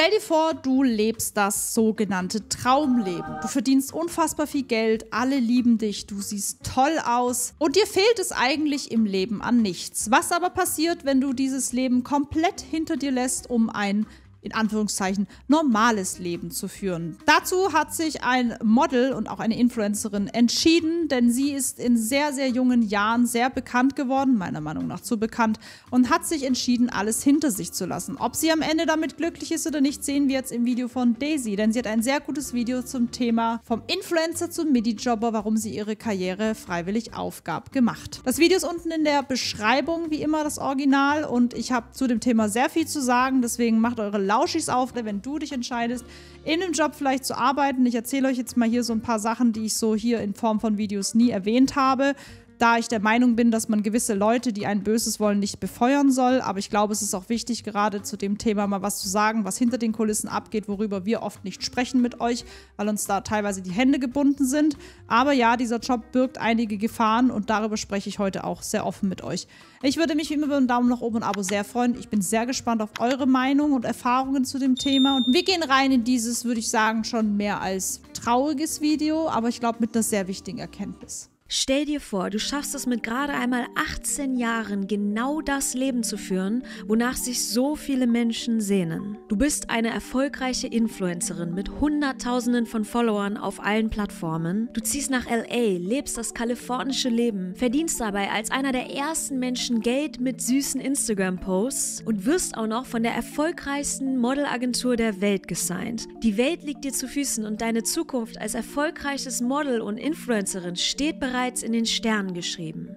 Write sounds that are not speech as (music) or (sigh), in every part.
Stell dir vor, du lebst das sogenannte Traumleben. Du verdienst unfassbar viel Geld, alle lieben dich, du siehst toll aus und dir fehlt es eigentlich im Leben an nichts. Was aber passiert, wenn du dieses Leben komplett hinter dir lässt, um ein in Anführungszeichen normales Leben zu führen. Dazu hat sich ein Model und auch eine Influencerin entschieden, denn sie ist in sehr, sehr jungen Jahren sehr bekannt geworden, meiner Meinung nach zu bekannt, und hat sich entschieden, alles hinter sich zu lassen. Ob sie am Ende damit glücklich ist oder nicht, sehen wir jetzt im Video von Daisy, denn sie hat ein sehr gutes Video zum Thema vom Influencer zum Midi-Jobber, warum sie ihre Karriere freiwillig aufgab, gemacht. Das Video ist unten in der Beschreibung, wie immer das Original, und ich habe zu dem Thema sehr viel zu sagen, deswegen macht eure Laune Lauschis auf, ne, wenn du dich entscheidest, in einem Job vielleicht zu arbeiten. Ich erzähle euch jetzt mal hier so ein paar Sachen, die ich so hier in Form von Videos nie erwähnt habe da ich der Meinung bin, dass man gewisse Leute, die ein Böses wollen, nicht befeuern soll. Aber ich glaube, es ist auch wichtig, gerade zu dem Thema mal was zu sagen, was hinter den Kulissen abgeht, worüber wir oft nicht sprechen mit euch, weil uns da teilweise die Hände gebunden sind. Aber ja, dieser Job birgt einige Gefahren und darüber spreche ich heute auch sehr offen mit euch. Ich würde mich wie immer über einen Daumen nach oben und ein Abo sehr freuen. Ich bin sehr gespannt auf eure Meinung und Erfahrungen zu dem Thema. Und wir gehen rein in dieses, würde ich sagen, schon mehr als trauriges Video, aber ich glaube mit einer sehr wichtigen Erkenntnis. Stell dir vor, du schaffst es mit gerade einmal 18 Jahren, genau das Leben zu führen, wonach sich so viele Menschen sehnen. Du bist eine erfolgreiche Influencerin mit Hunderttausenden von Followern auf allen Plattformen. Du ziehst nach LA, lebst das kalifornische Leben, verdienst dabei als einer der ersten Menschen Geld mit süßen Instagram-Posts und wirst auch noch von der erfolgreichsten Modelagentur der Welt gesigned. Die Welt liegt dir zu Füßen und deine Zukunft als erfolgreiches Model und Influencerin steht bereit bereits in den Sternen geschrieben.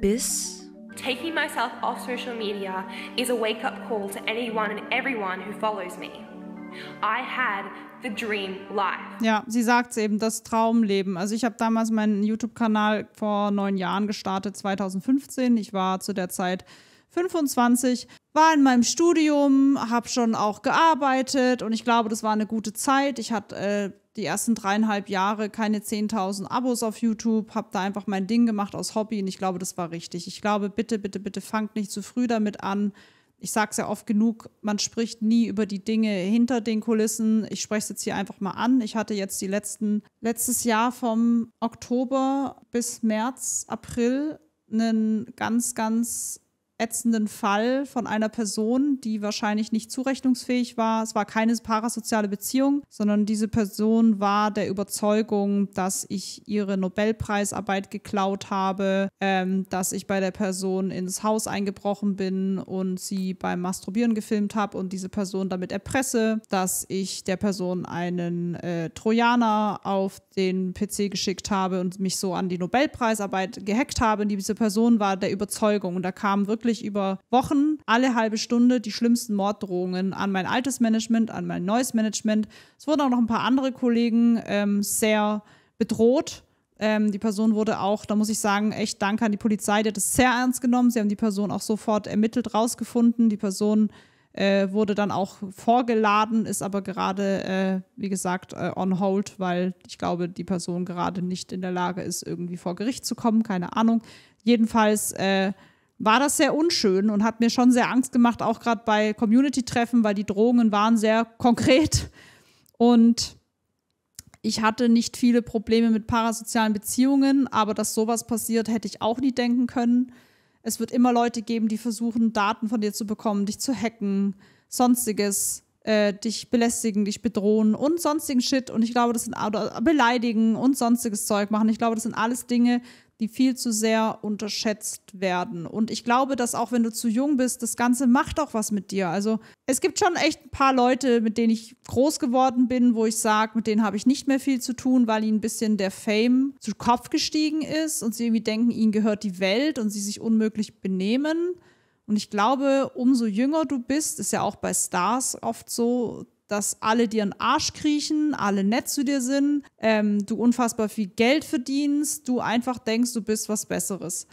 Bis Taking myself off social media is a wake up call to anyone and everyone who follows me. I had the dream life. Ja, sie sagt es eben, das Traumleben. Also ich habe damals meinen YouTube-Kanal vor neun Jahren gestartet, 2015. Ich war zu der Zeit 25, war in meinem Studium, habe schon auch gearbeitet und ich glaube, das war eine gute Zeit. Ich hatte äh, die ersten dreieinhalb Jahre keine 10.000 Abos auf YouTube, habe da einfach mein Ding gemacht aus Hobby und ich glaube, das war richtig. Ich glaube, bitte, bitte, bitte fangt nicht zu früh damit an. Ich sage es ja oft genug, man spricht nie über die Dinge hinter den Kulissen. Ich spreche es jetzt hier einfach mal an. Ich hatte jetzt die letzten, letztes Jahr vom Oktober bis März, April einen ganz, ganz ätzenden Fall von einer Person, die wahrscheinlich nicht zurechnungsfähig war. Es war keine parasoziale Beziehung, sondern diese Person war der Überzeugung, dass ich ihre Nobelpreisarbeit geklaut habe, ähm, dass ich bei der Person ins Haus eingebrochen bin und sie beim Masturbieren gefilmt habe und diese Person damit erpresse, dass ich der Person einen äh, Trojaner auf den PC geschickt habe und mich so an die Nobelpreisarbeit gehackt habe. Und diese Person war der Überzeugung und da kam wirklich wirklich über Wochen alle halbe Stunde die schlimmsten Morddrohungen an mein altes Management, an mein neues Management. Es wurden auch noch ein paar andere Kollegen ähm, sehr bedroht. Ähm, die Person wurde auch, da muss ich sagen, echt Dank an die Polizei, die hat es sehr ernst genommen. Sie haben die Person auch sofort ermittelt, rausgefunden. Die Person äh, wurde dann auch vorgeladen, ist aber gerade, äh, wie gesagt, äh, on hold, weil ich glaube, die Person gerade nicht in der Lage ist, irgendwie vor Gericht zu kommen. Keine Ahnung. Jedenfalls äh, war das sehr unschön und hat mir schon sehr Angst gemacht, auch gerade bei Community-Treffen, weil die Drohungen waren sehr konkret. Und ich hatte nicht viele Probleme mit parasozialen Beziehungen, aber dass sowas passiert, hätte ich auch nie denken können. Es wird immer Leute geben, die versuchen, Daten von dir zu bekommen, dich zu hacken, sonstiges, äh, dich belästigen, dich bedrohen und sonstigen Shit. Und ich glaube, das sind beleidigen und sonstiges Zeug machen. Ich glaube, das sind alles Dinge, die viel zu sehr unterschätzt werden. Und ich glaube, dass auch wenn du zu jung bist, das Ganze macht auch was mit dir. Also es gibt schon echt ein paar Leute, mit denen ich groß geworden bin, wo ich sage, mit denen habe ich nicht mehr viel zu tun, weil ihnen ein bisschen der Fame zu Kopf gestiegen ist und sie irgendwie denken, ihnen gehört die Welt und sie sich unmöglich benehmen. Und ich glaube, umso jünger du bist, ist ja auch bei Stars oft so, dass alle dir einen Arsch kriechen, alle nett zu dir sind, ähm, du unfassbar viel Geld verdienst, du einfach denkst, du bist was Besseres.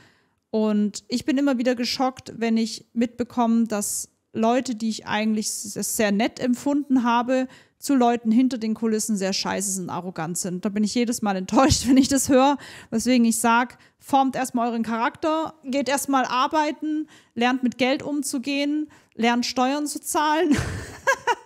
Und ich bin immer wieder geschockt, wenn ich mitbekomme, dass Leute, die ich eigentlich sehr nett empfunden habe, zu Leuten hinter den Kulissen sehr scheiße sind, arrogant sind. Da bin ich jedes Mal enttäuscht, (laughs) wenn ich das höre. Weswegen ich sage, formt erstmal euren Charakter, geht erstmal arbeiten, lernt mit Geld umzugehen, lernt Steuern zu zahlen. (laughs)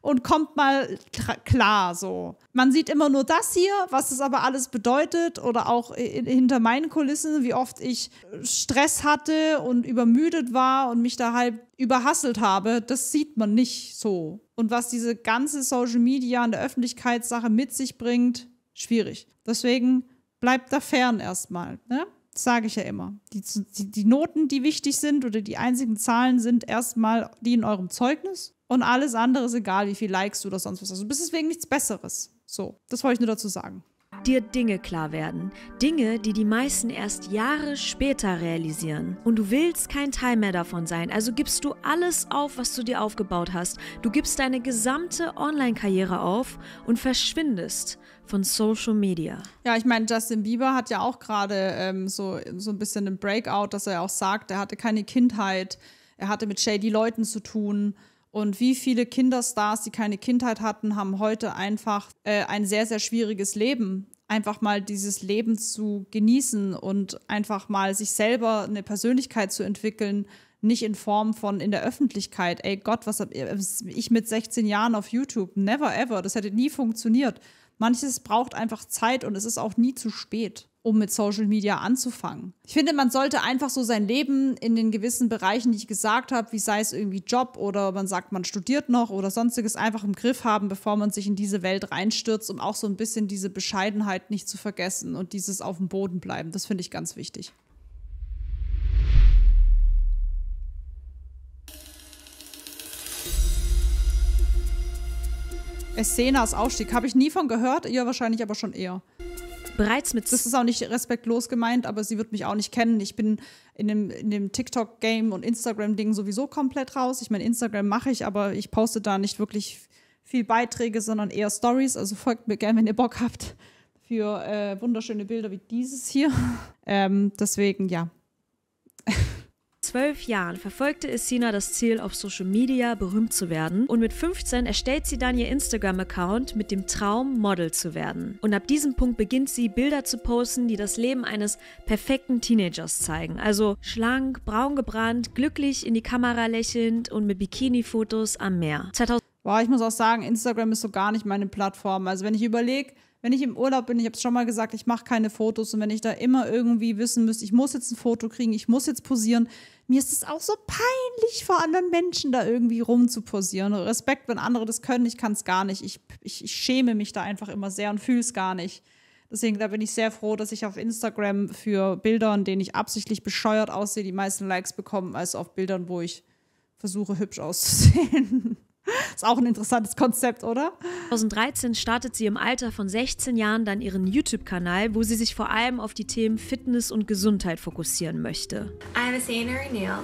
und kommt mal klar so. Man sieht immer nur das hier, was das aber alles bedeutet oder auch hinter meinen Kulissen, wie oft ich Stress hatte und übermüdet war und mich da halb überhasselt habe, das sieht man nicht so. Und was diese ganze Social Media und der Öffentlichkeitssache mit sich bringt, schwierig. Deswegen bleibt da fern erstmal, ne? sage ich ja immer. Die, die, die, Noten, die wichtig sind oder die einzigen Zahlen sind erstmal die in eurem Zeugnis und alles andere ist egal, wie viel Likes du oder sonst was hast. Du bist deswegen nichts Besseres. So, das wollte ich nur dazu sagen. Dir Dinge klar werden. Dinge, die die meisten erst Jahre später realisieren. Und du willst kein Teil mehr davon sein. Also gibst du alles auf, was du dir aufgebaut hast. Du gibst deine gesamte Online-Karriere auf und verschwindest von Social Media. Ja, ich meine, Justin Bieber hat ja auch gerade ähm, so, so ein bisschen einen Breakout, dass er auch sagt, er hatte keine Kindheit, er hatte mit shady Leuten zu tun und wie viele Kinderstars, die keine Kindheit hatten, haben heute einfach äh, ein sehr, sehr schwieriges Leben. Einfach mal dieses Leben zu genießen und einfach mal sich selber eine Persönlichkeit zu entwickeln, nicht in Form von in der Öffentlichkeit. Ey Gott, was hab äh, ich mit 16 Jahren auf YouTube? Never ever. Das hätte nie funktioniert. Manches braucht einfach Zeit und es ist auch nie zu spät um mit Social Media anzufangen. Ich finde, man sollte einfach so sein Leben in den gewissen Bereichen, die ich gesagt habe, wie sei es irgendwie Job oder man sagt, man studiert noch oder sonstiges, einfach im Griff haben, bevor man sich in diese Welt reinstürzt, um auch so ein bisschen diese Bescheidenheit nicht zu vergessen und dieses auf dem Boden bleiben. Das finde ich ganz wichtig. Essenas Aufstieg habe ich nie von gehört, ihr wahrscheinlich aber schon eher. Bereits mit. Das ist auch nicht respektlos gemeint, aber sie wird mich auch nicht kennen. Ich bin in dem, in dem TikTok-Game und Instagram-Ding sowieso komplett raus. Ich meine, Instagram mache ich, aber ich poste da nicht wirklich viel Beiträge, sondern eher Stories. Also folgt mir gerne, wenn ihr Bock habt, für äh, wunderschöne Bilder wie dieses hier. (laughs) Ähm, deswegen, ja. (laughs) zwölf Jahren verfolgte Essina das Ziel, auf Social Media berühmt zu werden und mit 15 erstellt sie dann ihr Instagram-Account mit dem Traum, Model zu werden. Und ab diesem Punkt beginnt sie, Bilder zu posten, die das Leben eines perfekten Teenagers zeigen. Also schlank, braun gebrannt, glücklich in die Kamera lächelnd und mit Bikini-Fotos am Meer. Boah, ich muss auch sagen, Instagram ist so gar nicht meine Plattform. Also wenn ich überlege, wenn ich im Urlaub bin, ich habe es schon mal gesagt, ich mache keine Fotos und wenn ich da immer irgendwie wissen müsste, ich muss jetzt ein Foto kriegen, ich muss jetzt posieren, mir ist es auch so peinlich, vor anderen Menschen da irgendwie rum zu posieren. Respekt, wenn andere das können, ich kann es gar nicht. Ich, ich, ich, schäme mich da einfach immer sehr und fühle es gar nicht. Deswegen, da bin ich sehr froh, dass ich auf Instagram für Bilder, in denen ich absichtlich bescheuert aussehe, die meisten Likes bekomme, als auf Bildern, wo ich versuche, hübsch auszusehen. (laughs) Ist auch ein interessantes Konzept, oder? 2013 startet sie im Alter von 16 Jahren dann ihren YouTube-Kanal, wo sie sich vor allem auf die Themen Fitness und Gesundheit fokussieren möchte. I'm Asana O'Neill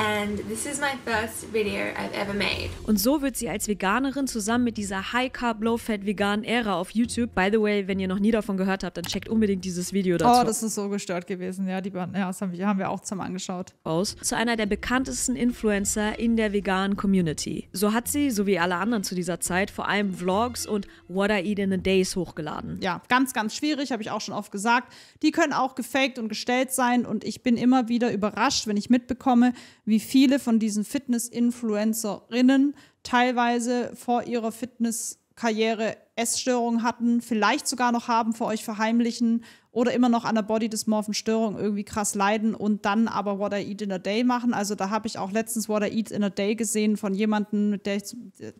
And this is my first video I've ever made. Und so wird sie als Veganerin zusammen mit dieser High Carb Low Fat Vegan Ära auf YouTube. By the way, wenn ihr noch nie davon gehört habt, dann checkt unbedingt dieses Video oh, dazu. Oh, das ist so gestört gewesen. Ja, die ja, das haben wir, haben wir auch zusammen angeschaut. Aus zu einer der bekanntesten Influencer in der veganen Community. So hat sie, so wie alle anderen zu dieser Zeit, vor allem Vlogs und What I Eat in the Days hochgeladen. Ja, ganz ganz schwierig, habe ich auch schon oft gesagt. Die können auch gefaked und gestellt sein und ich bin immer wieder überrascht, wenn ich mitbekomme, wie viele von diesen Fitness-Influencerinnen teilweise vor ihrer Fitnesskarriere Essstörungen hatten, vielleicht sogar noch haben, vor euch verheimlichen oder immer noch an der bodydysmorphen Störung irgendwie krass leiden und dann aber What I Eat in a Day machen. Also da habe ich auch letztens What I Eat in a Day gesehen von jemandem, mit der, ich,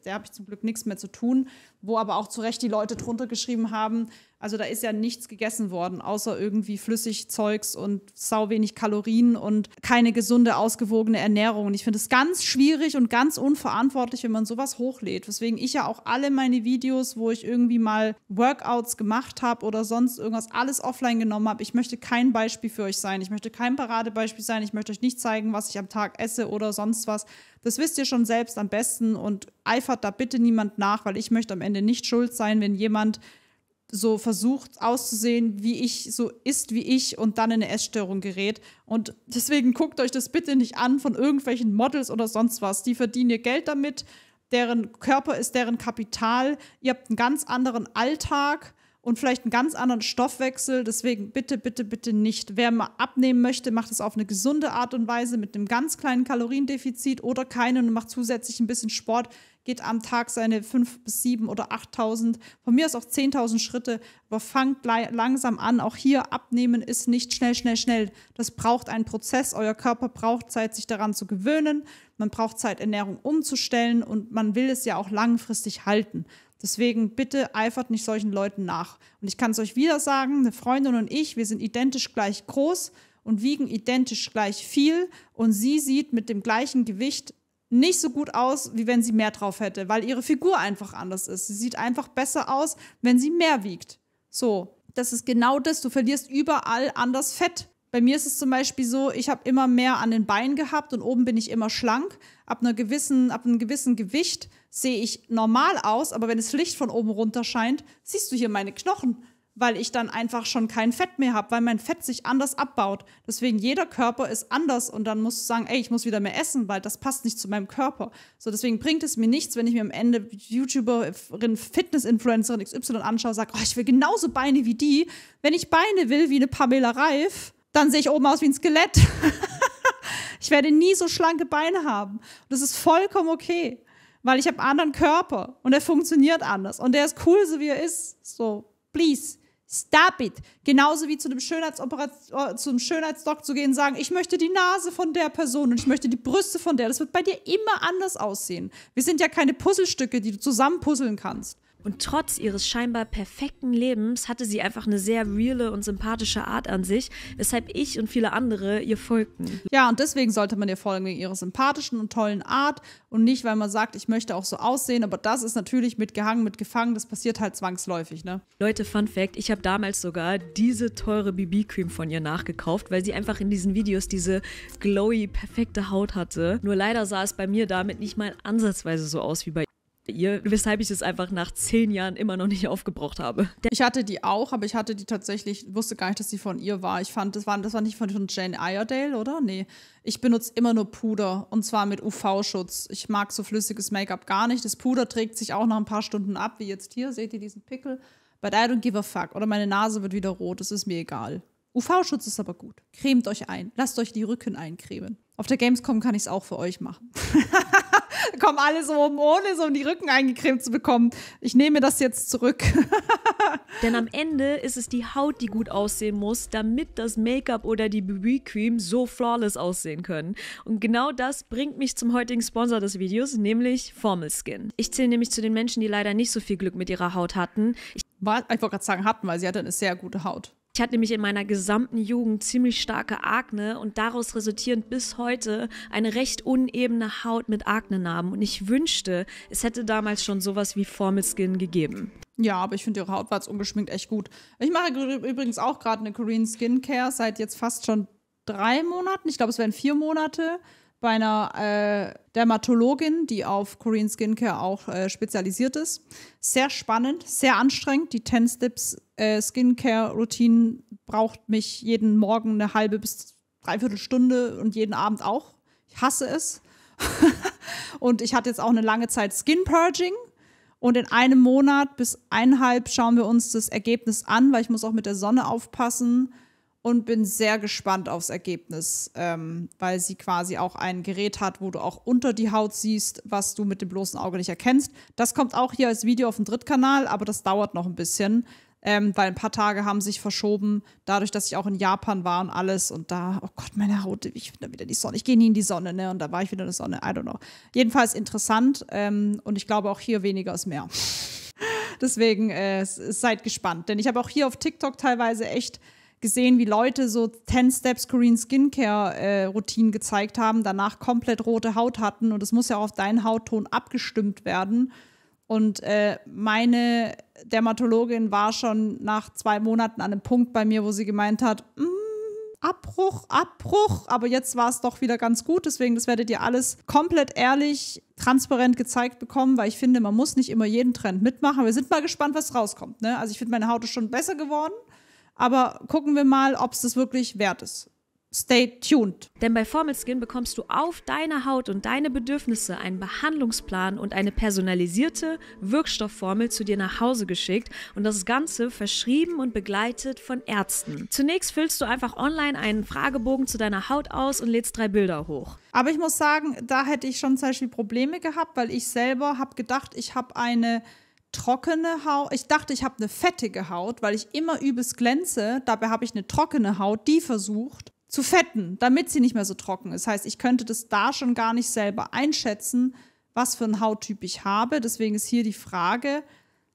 der habe ich zum Glück nichts mehr zu tun, wo aber auch zu Recht die Leute drunter geschrieben haben, also da ist ja nichts gegessen worden, außer irgendwie flüssig Zeugs und sau wenig Kalorien und keine gesunde, ausgewogene Ernährung. Und ich finde es ganz schwierig und ganz unverantwortlich, wenn man sowas hochlädt. Weswegen ich ja auch alle meine Videos, wo ich irgendwie mal Workouts gemacht habe oder sonst irgendwas, alles offline genommen habe. Ich möchte kein Beispiel für euch sein. Ich möchte kein Paradebeispiel sein. Ich möchte euch nicht zeigen, was ich am Tag esse oder sonst was. Das wisst ihr schon selbst am besten und eifert da bitte niemand nach, weil ich möchte am Ende nicht schuld sein, wenn jemand so versucht auszusehen, wie ich so ist wie ich und dann in eine Essstörung gerät. Und deswegen guckt euch das bitte nicht an von irgendwelchen Models oder sonst was. Die verdienen ihr Geld damit, deren Körper ist deren Kapital. Ihr habt einen ganz anderen Alltag und vielleicht einen ganz anderen Stoffwechsel. Deswegen bitte, bitte, bitte nicht. Wer mal abnehmen möchte, macht es auf eine gesunde Art und Weise mit einem ganz kleinen Kaloriendefizit oder keinen und macht zusätzlich ein bisschen Sport. Geht am Tag seine 5.000 bis 7.000 oder 8000, von mir aus auch 10.000 Schritte, aber fangt langsam an. Auch hier abnehmen ist nicht schnell, schnell, schnell. Das braucht einen Prozess. Euer Körper braucht Zeit, sich daran zu gewöhnen. Man braucht Zeit, Ernährung umzustellen und man will es ja auch langfristig halten. Deswegen bitte eifert nicht solchen Leuten nach. Und ich kann es euch wieder sagen, eine Freundin und ich, wir sind identisch gleich groß und wiegen identisch gleich viel und sie sieht mit dem gleichen Gewicht nicht so gut aus, wie wenn sie mehr drauf hätte, weil ihre Figur einfach anders ist. Sie sieht einfach besser aus, wenn sie mehr wiegt. So, das ist genau das, du verlierst überall anders Fett. Bei mir ist es zum Beispiel so, ich habe immer mehr an den Beinen gehabt und oben bin ich immer schlank. Ab, einer gewissen, ab einem gewissen Gewicht sehe ich normal aus, aber wenn das Licht von oben runter scheint, siehst du hier meine Knochen, weil ich dann einfach schon kein Fett mehr habe, weil mein Fett sich anders abbaut. Deswegen jeder Körper ist anders und dann musst du sagen, ey, ich muss wieder mehr essen, weil das passt nicht zu meinem Körper. So, deswegen bringt es mir nichts, wenn ich mir am Ende YouTuberin, Fitness-Influencerin XY anschaue, sage, oh, ich will genauso Beine wie die. Wenn ich Beine will wie eine Pamela Reif, dann sehe ich oben aus wie ein Skelett. (laughs) ich werde nie so schlanke Beine haben. Das ist vollkommen okay, weil ich habe einen anderen Körper und der funktioniert anders und der ist cool, so wie er ist. So, please. Stop it. Genauso wie zu einem, äh, zum Schönheitsdoc zu gehen und sagen, ich möchte die Nase von der Person und ich möchte die Brüste von der. Das wird bei dir immer anders aussehen. Wir sind ja keine Puzzlestücke, die du zusammenpuzzeln kannst. Und trotz ihres scheinbar perfekten Lebens hatte sie einfach eine sehr reale und sympathische Art an sich, weshalb ich und viele andere ihr folgten. Ja, und deswegen sollte man ihr folgen wegen ihrer sympathischen und tollen Art und nicht, weil man sagt, ich möchte auch so aussehen, aber das ist natürlich mit gehangen, mit gefangen. das passiert halt zwangsläufig, ne? Leute, Fun Fact, ich habe damals sogar diese teure BB-Cream von ihr nachgekauft, weil sie einfach in diesen Videos diese glowy, perfekte Haut hatte. Nur leider sah es bei mir damit nicht mal ansatzweise so aus wie bei ihr, weshalb ich es einfach nach zehn Jahren immer noch nicht aufgebraucht habe. Ich hatte die auch, aber ich hatte die tatsächlich, wusste gar nicht, dass die von ihr war. Ich fand, das war, das war nicht von, Jane Iredale, oder? Nee. Ich benutze immer nur Puder und zwar mit UV-Schutz. Ich mag so flüssiges Make-up gar nicht. Das Puder trägt sich auch nach ein paar Stunden ab, wie jetzt hier. Seht ihr diesen Pickel? But I don't give a fuck. Oder meine Nase wird wieder rot, das ist mir egal. UV-Schutz ist aber gut. Cremt euch ein. Lasst euch die Rücken eincremen. Auf der Gamescom kann ich es auch für euch machen. (laughs) (laughs) kommen alle so um, ohne so um die Rücken eingecremt zu bekommen. Ich nehme das jetzt zurück. (laughs) Denn am Ende ist es die Haut, die gut aussehen muss, damit das Make-up oder die BB-Cream so flawless aussehen können. Und genau das bringt mich zum heutigen Sponsor des Videos, nämlich Formal Skin. Ich zähle nämlich zu den Menschen, die leider nicht so viel Glück mit ihrer Haut hatten. Ich ich wollte gerade sagen, hatten, weil sie hatte eine sehr gute Haut. Ich hatte nämlich in meiner gesamten Jugend ziemlich starke Akne und daraus resultierend bis heute eine recht unebene Haut mit Aknenarben. Und ich wünschte, es hätte damals schon sowas wie Formel Skin gegeben. Ja, aber ich finde ihre Haut war jetzt ungeschminkt echt gut. Ich mache übrigens auch gerade eine Korean Skincare seit jetzt fast schon drei Monaten. Ich glaube, es wären vier Monate bei einer äh, Dermatologin, die auf Korean Skincare auch äh, spezialisiert ist. Sehr spannend, sehr anstrengend. Die 10 Steps äh, Skincare Routine braucht mich jeden Morgen eine halbe bis dreiviertel Stunde und jeden Abend auch. Ich hasse es. (laughs) und ich hatte jetzt auch eine lange Zeit Skin Purging. Und in einem Monat bis eineinhalb schauen wir uns das Ergebnis an, weil ich muss auch mit der Sonne aufpassen und bin sehr gespannt aufs Ergebnis, ähm, weil sie quasi auch ein Gerät hat, wo du auch unter die Haut siehst, was du mit dem bloßen Auge nicht erkennst. Das kommt auch hier als Video auf den Drittkanal, aber das dauert noch ein bisschen, ähm, weil ein paar Tage haben sich verschoben, dadurch, dass ich auch in Japan war und alles und da, oh Gott, meine Haut, ich bin da wieder in die Sonne, ich gehe nie in die Sonne, ne? Und da war ich wieder in der Sonne, I don't know. Jedenfalls interessant ähm, und ich glaube auch hier weniger ist mehr. (laughs) Deswegen äh, seid gespannt, denn ich habe auch hier auf TikTok teilweise echt gesehen, wie Leute so 10 Steps Korean Skincare äh, Routinen gezeigt haben, danach komplett rote Haut hatten und es muss ja auch auf deinen Hautton abgestimmt werden. Und äh, meine Dermatologin war schon nach zwei Monaten an einem Punkt bei mir, wo sie gemeint hat, mm, Abbruch, Abbruch, aber jetzt war es doch wieder ganz gut. Deswegen, das werdet ihr alles komplett ehrlich, transparent gezeigt bekommen, weil ich finde, man muss nicht immer jeden Trend mitmachen. Wir sind mal gespannt, was rauskommt. Ne? Also ich finde, meine Haut ist schon besser geworden. Aber gucken wir mal, ob es das wirklich wert ist. Stay tuned. Denn bei Formel Skin bekommst du auf deine Haut und deine Bedürfnisse einen Behandlungsplan und eine personalisierte Wirkstoffformel zu dir nach Hause geschickt und das Ganze verschrieben und begleitet von Ärzten. Zunächst füllst du einfach online einen Fragebogen zu deiner Haut aus und lädst drei Bilder hoch. Aber ich muss sagen, da hätte ich schon zum Beispiel Probleme gehabt, weil ich selber habe gedacht, ich habe eine trockene Haut. Ich dachte, ich habe eine fettige Haut, weil ich immer übelst glänze. Dabei habe ich eine trockene Haut, die versucht zu fetten, damit sie nicht mehr so trocken ist. Das heißt, ich könnte das da schon gar nicht selber einschätzen, was für einen Hauttyp ich habe. Deswegen ist hier die Frage,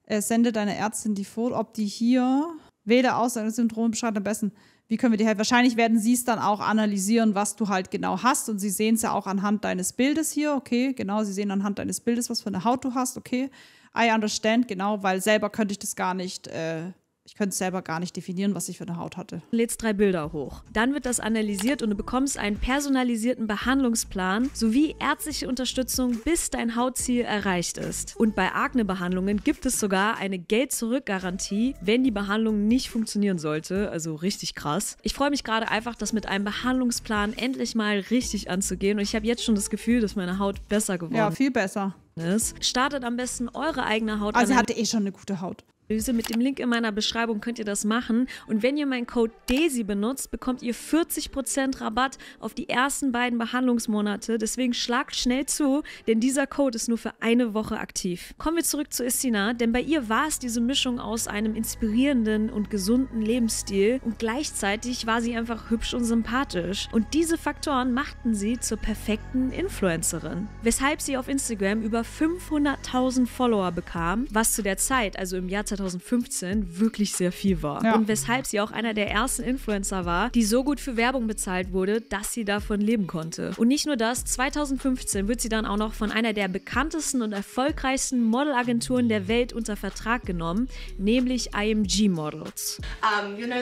äh, sende deine Ärztin die Foto, ob die hier weder aus Syndrom beschreibt am besten. Wie können wir die halt? Wahrscheinlich werden sie es dann auch analysieren, was du halt genau hast. Und sie sehen es ja auch anhand deines Bildes hier. Okay, genau, sie sehen anhand deines Bildes, was für eine Haut du hast. Okay. I understand, genau, weil selber könnte ich das gar nicht. Äh, ich könnte selber gar nicht definieren, was ich für eine Haut hatte. Lädst drei Bilder hoch. Dann wird das analysiert und du bekommst einen personalisierten Behandlungsplan sowie ärztliche Unterstützung, bis dein Hautziel erreicht ist. Und bei Akne-Behandlungen gibt es sogar eine Geld-Zurück-Garantie, wenn die Behandlung nicht funktionieren sollte. Also richtig krass. Ich freue mich gerade einfach, das mit einem Behandlungsplan endlich mal richtig anzugehen. Und ich habe jetzt schon das Gefühl, dass meine Haut besser geworden ist. Ja, viel besser ist, startet am besten eure eigene Haut. Also sie hatte eh schon eine gute Haut. Mit dem Link in meiner Beschreibung könnt ihr das machen. Und wenn ihr meinen Code DESI benutzt, bekommt ihr 40% Rabatt auf die ersten beiden Behandlungsmonate. Deswegen schlagt schnell zu, denn dieser Code ist nur für eine Woche aktiv. Kommen wir zurück zu Istina, denn bei ihr war es diese Mischung aus einem inspirierenden und gesunden Lebensstil und gleichzeitig war sie einfach hübsch und sympathisch. Und diese Faktoren machten sie zur perfekten Influencerin. Weshalb sie auf Instagram über 500.000 Follower bekam, was zu der Zeit, also im Jahr 2015 wirklich sehr viel war. Ja. Und weshalb sie auch einer der ersten Influencer war, die so gut für Werbung bezahlt wurde, dass sie davon leben konnte. Und nicht nur das, 2015 wird sie dann auch noch von einer der bekanntesten und erfolgreichsten Modelagenturen der Welt unter Vertrag genommen, nämlich IMG Models. Um, you know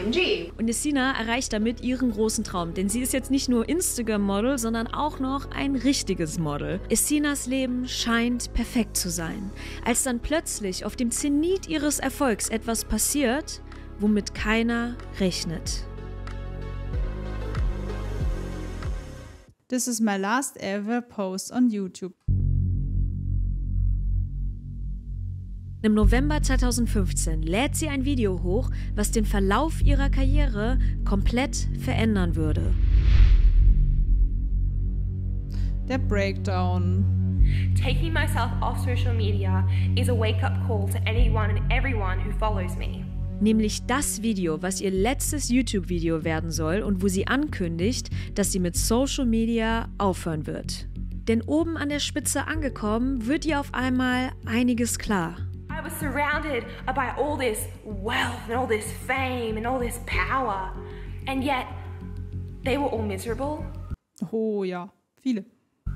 IMG. Und Essina erreicht damit ihren großen Traum, denn sie ist jetzt nicht nur Instagram-Model, sondern auch noch ein richtiges Model. Essinas Leben scheint perfekt zu sein. Als dann plötzlich auf dem Zenit ihres Erfolgs etwas passiert, womit keiner rechnet. This is my last ever post on YouTube. Im November 2015 lädt sie ein Video hoch, was den Verlauf ihrer Karriere komplett verändern würde. Der Breakdown. Taking myself off social media is a wake-up call to anyone and everyone who follows me. Nämlich das Video, was ihr letztes YouTube-Video werden soll und wo sie ankündigt, dass sie mit Social Media aufhören wird. Denn oben an der Spitze angekommen, wird ihr auf einmal einiges klar. I was surrounded by all this wealth and all this fame and all this power. And yet, they were all miserable. Oh ja, viele.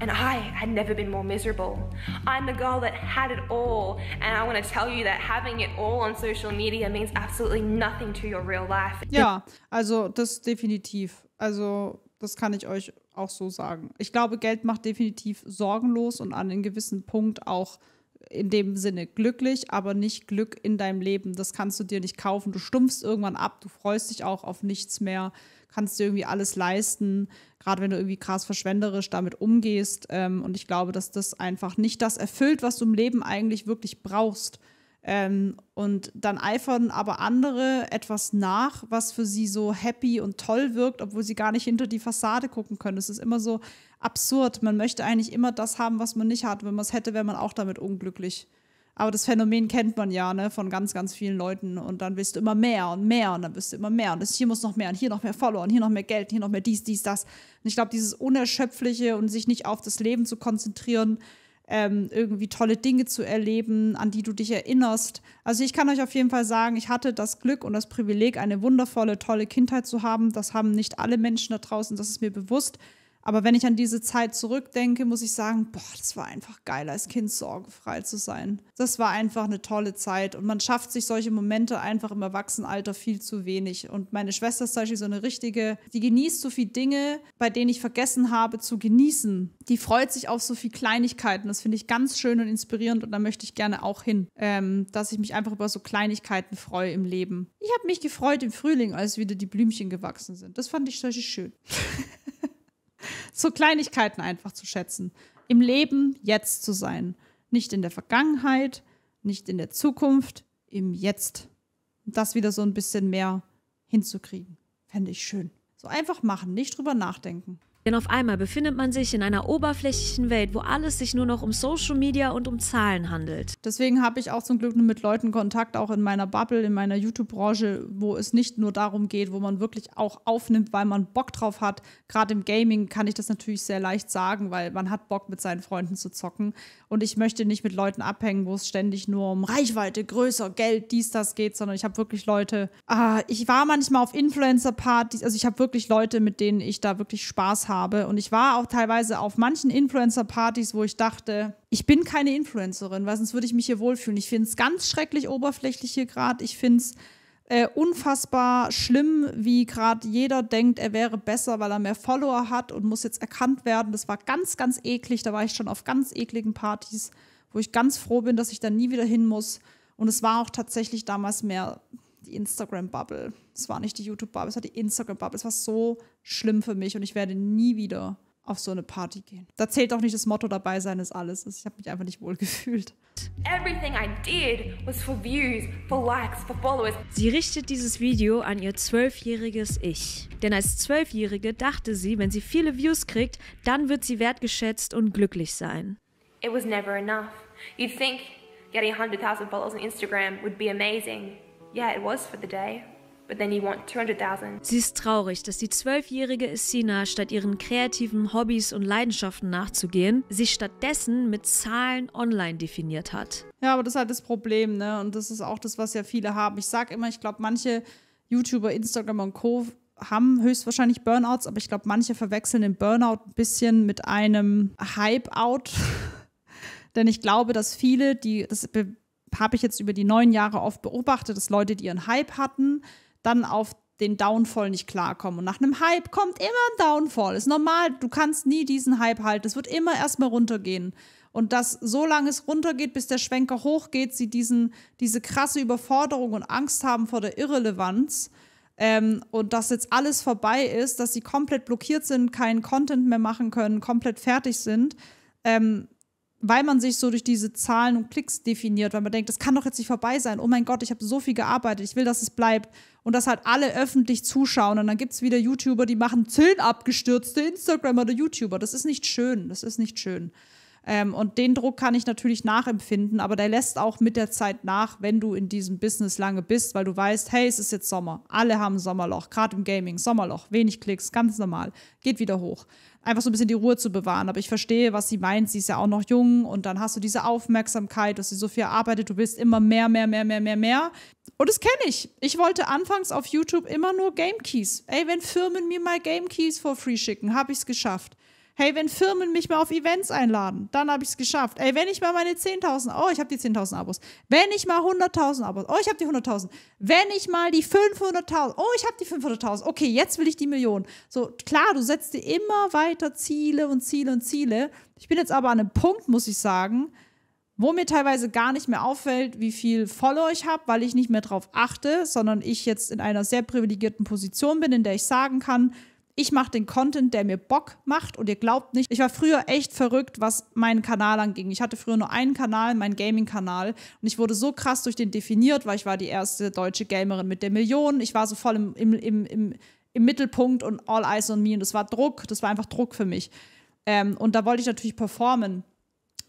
And I had never been more miserable. I'm the girl that had it all, and I want to tell you that having it all on social media means absolutely nothing to your real life. Ja, also das definitiv. Also das kann ich euch auch so sagen. Ich glaube, Geld macht definitiv sorgenlos und an einem gewissen Punkt auch in dem Sinne glücklich, aber nicht Glück in deinem Leben. Das kannst du dir nicht kaufen. Du stumpfst irgendwann ab, du freust dich auch auf nichts mehr kannst dir irgendwie alles leisten, gerade wenn du irgendwie krass verschwenderisch damit umgehst. Ähm, und ich glaube, dass das einfach nicht das erfüllt, was du im Leben eigentlich wirklich brauchst. Ähm, und dann eifern aber andere etwas nach, was für sie so happy und toll wirkt, obwohl sie gar nicht hinter die Fassade gucken können. Es ist immer so absurd. Man möchte eigentlich immer das haben, was man nicht hat. Wenn man es hätte, wäre man auch damit unglücklich. Aber das Phänomen kennt man ja, ne, von ganz, ganz vielen Leuten. Und dann willst du immer mehr und mehr und dann willst du immer mehr. Und das hier muss noch mehr und hier noch mehr Follower und hier noch mehr Geld, hier noch mehr dies, dies, das. Und ich glaube, dieses Unerschöpfliche und sich nicht auf das Leben zu konzentrieren, ähm, irgendwie tolle Dinge zu erleben, an die du dich erinnerst. Also ich kann euch auf jeden Fall sagen, ich hatte das Glück und das Privileg, eine wundervolle, tolle Kindheit zu haben. Das haben nicht alle Menschen da draußen, das ist mir bewusst. Aber wenn ich an diese Zeit zurückdenke, muss ich sagen, boah, das war einfach geil, als Kind sorgenfrei zu sein. Das war einfach eine tolle Zeit und man schafft sich solche Momente einfach im Erwachsenenalter viel zu wenig. Und meine Schwester ist zum Beispiel so eine richtige, die genießt so viele Dinge, bei denen ich vergessen habe zu genießen. Die freut sich auf so viele Kleinigkeiten. Das finde ich ganz schön und inspirierend und da möchte ich gerne auch hin, ähm, dass ich mich einfach über so Kleinigkeiten freue im Leben. Ich habe mich gefreut im Frühling, als wieder die Blümchen gewachsen sind. Das fand ich richtig schön. (laughs) so Kleinigkeiten einfach zu schätzen. Im Leben jetzt zu sein. Nicht in der Vergangenheit, nicht in der Zukunft, im Jetzt. das wieder so ein bisschen mehr hinzukriegen. Fände ich schön. So einfach machen, nicht drüber nachdenken. Denn auf einmal befindet man sich in einer oberflächlichen Welt, wo alles sich nur noch um Social Media und um Zahlen handelt. Deswegen habe ich auch zum Glück mit Leuten Kontakt, auch in meiner Bubble, in meiner YouTube-Branche, wo es nicht nur darum geht, wo man wirklich auch aufnimmt, weil man Bock drauf hat. Gerade im Gaming kann ich das natürlich sehr leicht sagen, weil man hat Bock mit seinen Freunden zu zocken. Und ich möchte nicht mit Leuten abhängen, wo es ständig nur um Reichweite, Größe, Geld, dies, das geht, sondern ich habe wirklich Leute, äh, ich war manchmal auf Influencer-Partys, also ich habe wirklich Leute, mit denen ich da wirklich Spaß habe habe. Und ich war auch teilweise auf manchen Influencer-Partys, wo ich dachte, ich bin keine Influencerin, weil sonst würde ich mich hier wohlfühlen. Ich finde es ganz schrecklich oberflächlich hier gerade. Ich finde es äh, unfassbar schlimm, wie gerade jeder denkt, er wäre besser, weil er mehr Follower hat und muss jetzt erkannt werden. Das war ganz, ganz eklig. Da war ich schon auf ganz ekligen Partys, wo ich ganz froh bin, dass ich da nie wieder hin muss. Und es war auch tatsächlich damals mehr die Instagram-Bubble. Es war nicht die YouTube-Bubble, es war die Instagram-Bubble. Es war so schlimm für mich und ich werde nie wieder auf so eine Party gehen. Da zählt auch nicht das Motto dabei sein ist alles. Ich habe mich einfach nicht wohl gefühlt. Everything I did was for views, for likes, for followers. Sie richtet dieses Video an ihr zwölfjähriges Ich. Denn als Zwölfjährige dachte sie, wenn sie viele Views kriegt, dann wird sie wertgeschätzt und glücklich sein. It was never enough. You'd think getting 100,000 followers on Instagram would be amazing. Yeah, it was for the day. But then you want 200,000. Sie ist traurig, dass die zwölfjährige Essina statt ihren kreativen Hobbys und Leidenschaften nachzugehen, sich stattdessen mit Zahlen online definiert hat. Ja, aber das ist halt das Problem, ne? Und das ist auch das, was ja viele haben. Ich sag immer, ich glaube, manche YouTuber, Instagram und Co. haben höchstwahrscheinlich Burnouts, aber ich glaube, manche verwechseln den Burnout ein bisschen mit einem Hype-Out. (laughs) Denn ich glaube, dass viele, die, das habe ich jetzt über die neun Jahre oft beobachtet, dass Leute, die ihren Hype hatten, dann auf den Downfall nicht klarkommen. Und nach einem Hype kommt immer ein Downfall. Ist normal, du kannst nie diesen Hype halten. Es wird immer erstmal runtergehen. Und dass so lange es runtergeht, bis der Schwenker hochgeht, sie diesen, diese krasse Überforderung und Angst haben vor der Irrelevanz ähm, und dass jetzt alles vorbei ist, dass sie komplett blockiert sind, keinen Content mehr machen können, komplett fertig sind, ähm, weil man sich so durch diese Zahlen und Klicks definiert, weil man denkt, das kann doch jetzt nicht vorbei sein. Oh mein Gott, ich habe so viel gearbeitet, ich will, dass es bleibt. Und dass halt alle öffentlich zuschauen. Und dann gibt es wieder YouTuber, die machen zehn abgestürzte Instagramer oder YouTuber. Das ist nicht schön. Das ist nicht schön. Ähm, und den Druck kann ich natürlich nachempfinden, aber der lässt auch mit der Zeit nach, wenn du in diesem Business lange bist, weil du weißt, hey, es ist jetzt Sommer. Alle haben Sommerloch, gerade im Gaming, Sommerloch, wenig Klicks, ganz normal, geht wieder hoch. Einfach so ein bisschen die Ruhe zu bewahren. Aber ich verstehe, was sie meint. Sie ist ja auch noch jung und dann hast du diese Aufmerksamkeit, dass sie so viel arbeitet. Du willst immer mehr, mehr, mehr, mehr, mehr, mehr. Und das kenne ich. Ich wollte anfangs auf YouTube immer nur Game Keys. Ey, wenn Firmen mir mal Game Keys for free schicken, habe ich es geschafft. Hey, wenn Firmen mich mal auf Events einladen, dann habe ich es geschafft. Ey, wenn ich mal meine 10.000, oh, ich habe die 10.000 Abos. Wenn ich mal 100.000 Abos, oh, ich habe die 100.000. Wenn ich mal die 500.000, oh, ich habe die 500.000. Okay, jetzt will ich die Millionen. So, klar, du setzt dir immer weiter Ziele und Ziele und Ziele. Ich bin jetzt aber an einem Punkt, muss ich sagen, wo mir teilweise gar nicht mehr auffällt, wie viel Follower ich habe, weil ich nicht mehr drauf achte, sondern ich jetzt in einer sehr privilegierten Position bin, in der ich sagen kann, ich mache den Content, der mir Bock macht und ihr glaubt nicht, ich war früher echt verrückt, was meinen Kanal anging. Ich hatte früher nur einen Kanal, meinen Gaming-Kanal und ich wurde so krass durch den definiert, weil ich war die erste deutsche Gamerin mit der Million. Ich war so voll im, im, im, im, im Mittelpunkt und all eyes on me und das war Druck, das war einfach Druck für mich. Ähm, und da wollte ich natürlich performen.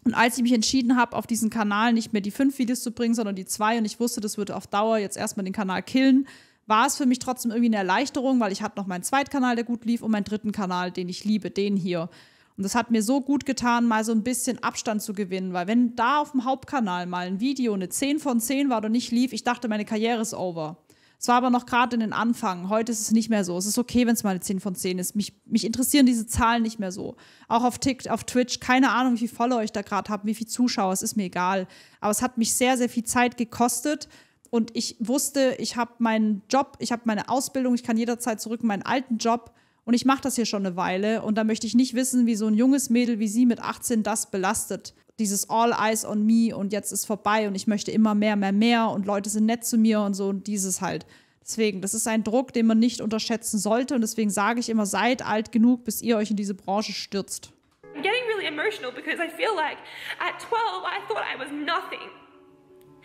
Und als ich mich entschieden habe, auf diesen Kanal nicht mehr die fünf Videos zu bringen, sondern die zwei, und ich wusste, das würde auf Dauer jetzt erstmal den Kanal killen, war es für mich trotzdem irgendwie eine Erleichterung, weil ich hatte noch meinen Zweitkanal, der gut lief, und meinen dritten Kanal, den ich liebe, den hier. Und das hat mir so gut getan, mal so ein bisschen Abstand zu gewinnen, weil wenn da auf dem Hauptkanal mal ein Video eine 10 von 10 war oder nicht lief, ich dachte, meine Karriere ist over. Es war aber noch gerade in den Anfang. Heute ist es nicht mehr so. Es ist okay, wenn es mal eine 10 von 10 ist. Mich, mich interessieren diese Zahlen nicht mehr so. Auch auf Tick, auf Twitch, keine Ahnung, wie viele Follower ich da gerade habe, wie viele Zuschauer, es ist mir egal. Aber es hat mich sehr, sehr viel Zeit gekostet, und ich wusste, ich habe meinen Job, ich habe meine Ausbildung, ich kann jederzeit zurück in meinen alten Job und ich mache das hier schon eine Weile. Und da möchte ich nicht wissen, wie so ein junges Mädel wie sie mit 18 das belastet. Dieses All Eyes on Me und jetzt ist vorbei und ich möchte immer mehr, mehr, mehr und Leute sind nett zu mir und so und dieses halt. Deswegen, das ist ein Druck, den man nicht unterschätzen sollte und deswegen sage ich immer, seid alt genug, bis ihr euch in diese Branche stürzt. I'm getting really emotional because I feel like at 12 I thought I was nothing.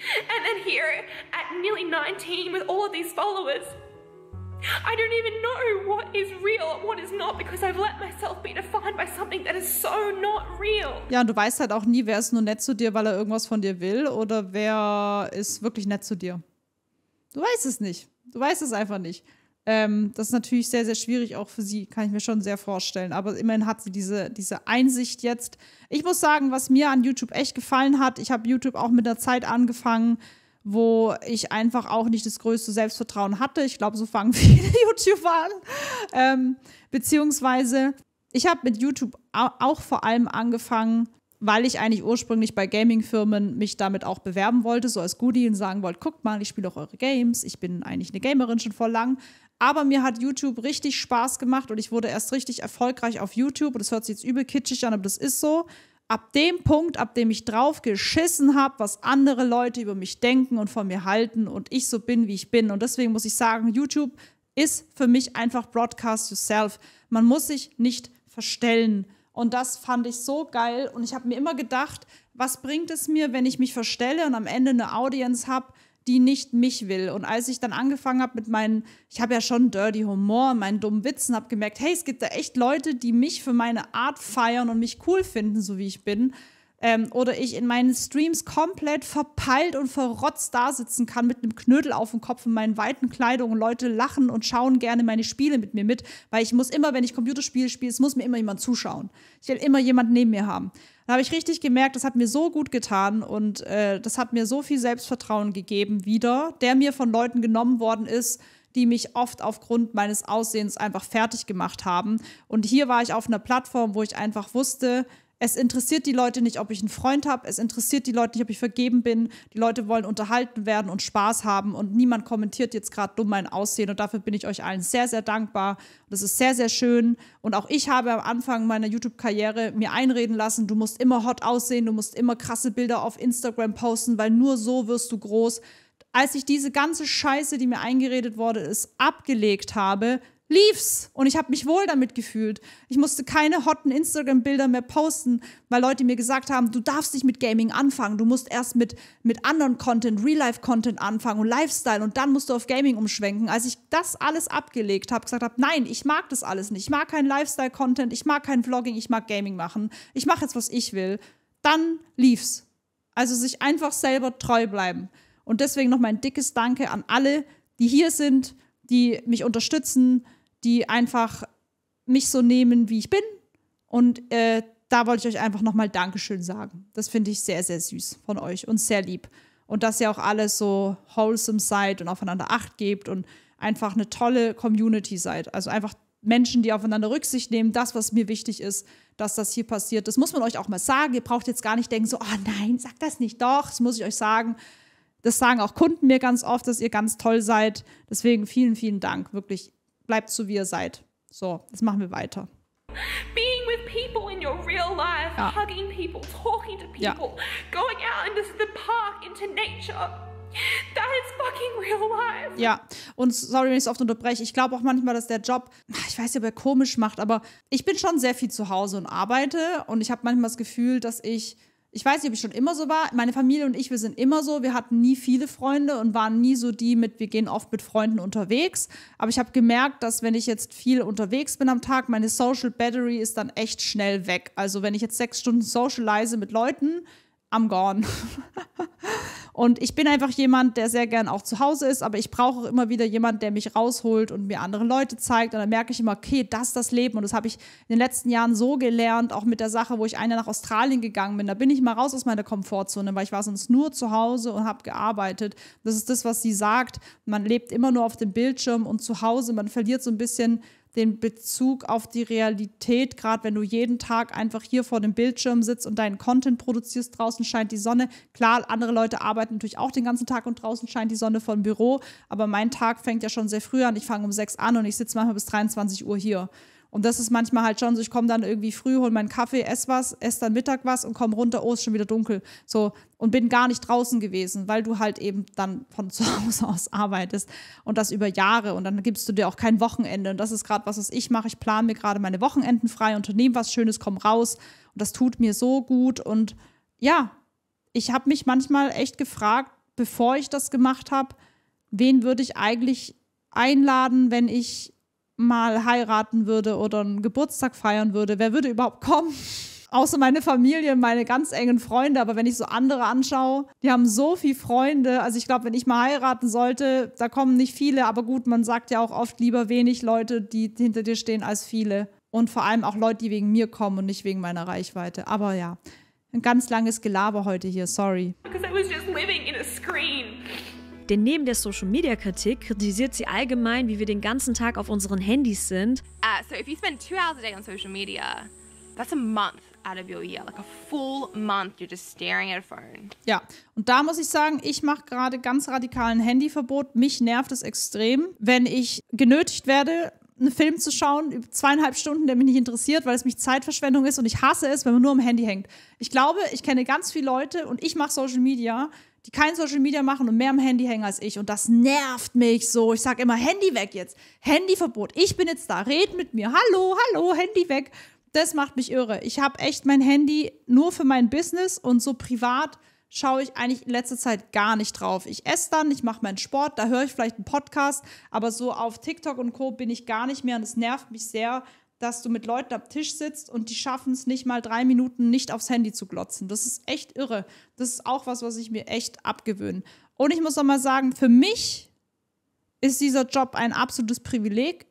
(laughs) And then here at nearly 19 with all of these followers, I don't even know what is real and what is not because I've let myself be defined by something that is so not real. Ja, und du weißt halt auch nie, wer ist nur nett zu dir, weil er irgendwas von dir will oder wer ist wirklich nett zu dir. Du weißt es nicht. Du weißt es einfach nicht. Ähm, das ist natürlich sehr, sehr schwierig auch für sie, kann ich mir schon sehr vorstellen. Aber immerhin hat sie diese, diese Einsicht jetzt. Ich muss sagen, was mir an YouTube echt gefallen hat, ich habe YouTube auch mit der Zeit angefangen, wo ich einfach auch nicht das größte Selbstvertrauen hatte. Ich glaube, so fangen viele (laughs) YouTuber an. Ähm, beziehungsweise, ich habe mit YouTube auch vor allem angefangen, weil ich eigentlich ursprünglich bei Gaming-Firmen mich damit auch bewerben wollte, so als Goodie und sagen wollte, guckt mal, ich spiele auch eure Games, ich bin eigentlich eine Gamerin schon vor lang. Aber mir hat YouTube richtig Spaß gemacht und ich wurde erst richtig erfolgreich auf YouTube. Und das hört sich jetzt übel kitschig an, aber das ist so. Ab dem Punkt, ab dem ich drauf geschissen habe, was andere Leute über mich denken und von mir halten und ich so bin, wie ich bin. Und deswegen muss ich sagen, YouTube ist für mich einfach Broadcast Yourself. Man muss sich nicht verstellen. Und das fand ich so geil. Und ich habe mir immer gedacht, was bringt es mir, wenn ich mich verstelle und am Ende eine Audience habe, die nicht mich will. Und als ich dann angefangen habe mit meinen, ich habe ja schon Dirty Humor, meinen dummen Witzen, habe gemerkt, hey, es gibt da echt Leute, die mich für meine Art feiern und mich cool finden, so wie ich bin. Ähm, oder ich in meinen Streams komplett verpeilt und verrotzt da sitzen kann mit einem Knödel auf dem Kopf und meinen weiten Kleidungen. Leute lachen und schauen gerne meine Spiele mit mir mit, weil ich muss immer, wenn ich Computerspiele spiele, es muss mir immer jemand zuschauen. Ich will immer jemand neben mir haben. Da habe ich richtig gemerkt, das hat mir so gut getan und äh, das hat mir so viel Selbstvertrauen gegeben wieder, der mir von Leuten genommen worden ist, die mich oft aufgrund meines Aussehens einfach fertig gemacht haben. Und hier war ich auf einer Plattform, wo ich einfach wusste, es interessiert die Leute nicht, ob ich einen Freund habe. Es interessiert die Leute nicht, ob ich vergeben bin. Die Leute wollen unterhalten werden und Spaß haben. Und niemand kommentiert jetzt gerade dumm mein Aussehen. Und dafür bin ich euch allen sehr, sehr dankbar. das ist sehr, sehr schön. Und auch ich habe am Anfang meiner YouTube-Karriere mir einreden lassen, du musst immer hot aussehen, du musst immer krasse Bilder auf Instagram posten, weil nur so wirst du groß. Als ich diese ganze Scheiße, die mir eingeredet wurde, ist, abgelegt habe, lief's und ich habe mich wohl damit gefühlt. Ich musste keine hotten Instagram-Bilder mehr posten, weil Leute mir gesagt haben, du darfst nicht mit Gaming anfangen, du musst erst mit, mit anderen Content, Real-Life-Content anfangen und Lifestyle und dann musst du auf Gaming umschwenken. Als ich das alles abgelegt habe, gesagt habe, nein, ich mag das alles nicht, ich mag keinen Lifestyle-Content, ich mag kein Vlogging, ich mag Gaming machen, ich mache jetzt, was ich will, dann lief's. Also sich einfach selber treu bleiben. Und deswegen noch mein dickes Danke an alle, die hier sind, die mich unterstützen, die einfach mich so nehmen, wie ich bin. Und äh, da wollte ich euch einfach nochmal Dankeschön sagen. Das finde ich sehr, sehr süß von euch und sehr lieb. Und dass ihr auch alle so wholesome seid und aufeinander Acht gebt und einfach eine tolle Community seid. Also einfach Menschen, die aufeinander Rücksicht nehmen, das, was mir wichtig ist, dass das hier passiert. Das muss man euch auch mal sagen. Ihr braucht jetzt gar nicht denken, so, oh nein, sagt das nicht doch, das muss ich euch sagen. Das sagen auch Kunden mir ganz oft, dass ihr ganz toll seid. Deswegen vielen, vielen Dank. Wirklich bleibt so, wie ihr seid. So, jetzt machen wir weiter. Being with people in your real life, ja. hugging people, talking to people, ja. going out into the park, into nature. That is fucking real life. Ja, und sorry, wenn ich es oft unterbreche. Ich glaube auch manchmal, dass der Job, ich weiß nicht, ob er komisch macht, aber ich bin schon sehr viel zu Hause und arbeite und ich habe manchmal das Gefühl, dass ich ich weiß nicht, ob ich schon immer so war. Meine Familie und ich, wir sind immer so. Wir hatten nie viele Freunde und waren nie so die mit, wir gehen oft mit Freunden unterwegs. Aber ich habe gemerkt, dass wenn ich jetzt viel unterwegs bin am Tag, meine Social Battery ist dann echt schnell weg. Also wenn ich jetzt sechs Stunden socialize mit Leuten, I'm gone. (laughs) Und ich bin einfach jemand, der sehr gern auch zu Hause ist, aber ich brauche auch immer wieder jemanden, der mich rausholt und mir andere Leute zeigt. Und dann merke ich immer, okay, das ist das Leben. Und das habe ich in den letzten Jahren so gelernt, auch mit der Sache, wo ich eine nach Australien gegangen bin. Da bin ich mal raus aus meiner Komfortzone, weil ich war sonst nur zu Hause und habe gearbeitet. Das ist das, was sie sagt. Man lebt immer nur auf dem Bildschirm und zu Hause. Man verliert so ein bisschen den Bezug auf die Realität, gerade wenn du jeden Tag einfach hier vor dem Bildschirm sitzt und deinen Content produzierst, draußen scheint die Sonne. Klar, andere Leute arbeiten natürlich auch den ganzen Tag und draußen scheint die Sonne vom Büro, aber mein Tag fängt ja schon sehr früh an. Ich fange um sechs an und ich sitze manchmal bis 23 Uhr hier. Und das ist manchmal halt schon so, ich komme dann irgendwie früh, hole meinen Kaffee, esse was, esse dann Mittag was und komme runter, oh, ist schon wieder dunkel. So, und bin gar nicht draußen gewesen, weil du halt eben dann von zu Hause aus arbeitest und das über Jahre und dann gibst du dir auch kein Wochenende. Und das ist gerade was, was ich mache. Ich plane mir gerade meine Wochenenden frei, unternehme was Schönes, komm raus. Und das tut mir so gut. Und ja, ich habe mich manchmal echt gefragt, bevor ich das gemacht habe, wen würde ich eigentlich einladen, wenn ich mal heiraten würde oder einen Geburtstag feiern würde, wer würde überhaupt kommen? Außer meine Familie, meine ganz engen Freunde, aber wenn ich so andere anschaue, die haben so viele Freunde. Also ich glaube, wenn ich mal heiraten sollte, da kommen nicht viele, aber gut, man sagt ja auch oft lieber wenig Leute, die hinter dir stehen, als viele. Und vor allem auch Leute, die wegen mir kommen und nicht wegen meiner Reichweite. Aber ja, ein ganz langes Gelaber heute hier, sorry. Because I was just living in a screen. Denn neben der Social-Media-Kritik kritisiert sie allgemein, wie wir den ganzen Tag auf unseren Handys sind. Uh, so if you spend two hours a day on social media, that's a month. Out of your year, like a full month, you're just staring at a phone. Ja, und da muss ich sagen, ich mache gerade ganz radikalen Handyverbot. Mich nervt es extrem, wenn ich genötigt werde, einen Film zu schauen, zweieinhalb Stunden, der mich nicht interessiert, weil es mich Zeitverschwendung ist und ich hasse es, wenn man nur am Handy hängt. Ich glaube, ich kenne ganz viele Leute und ich mache Social Media, die kein Social Media machen und mehr am Handy hängen als ich. Und das nervt mich so. Ich sage immer, Handy weg jetzt. Handyverbot. Ich bin jetzt da. Red mit mir. Hallo, hallo, Handy weg. Das macht mich irre. Ich habe echt mein Handy nur für mein Business und so privat schaue ich eigentlich in letzter Zeit gar nicht drauf. Ich esse dann, ich mache meinen Sport, da höre ich vielleicht einen Podcast, aber so auf TikTok und Co. bin ich gar nicht mehr und es nervt mich sehr, dass du mit Leuten am Tisch sitzt und die schaffen es nicht mal drei Minuten nicht aufs Handy zu glotzen. Das ist echt irre. Das ist auch was, was ich mir echt abgewöhne. Und ich muss noch mal sagen, für mich ist dieser Job ein absolutes Privileg.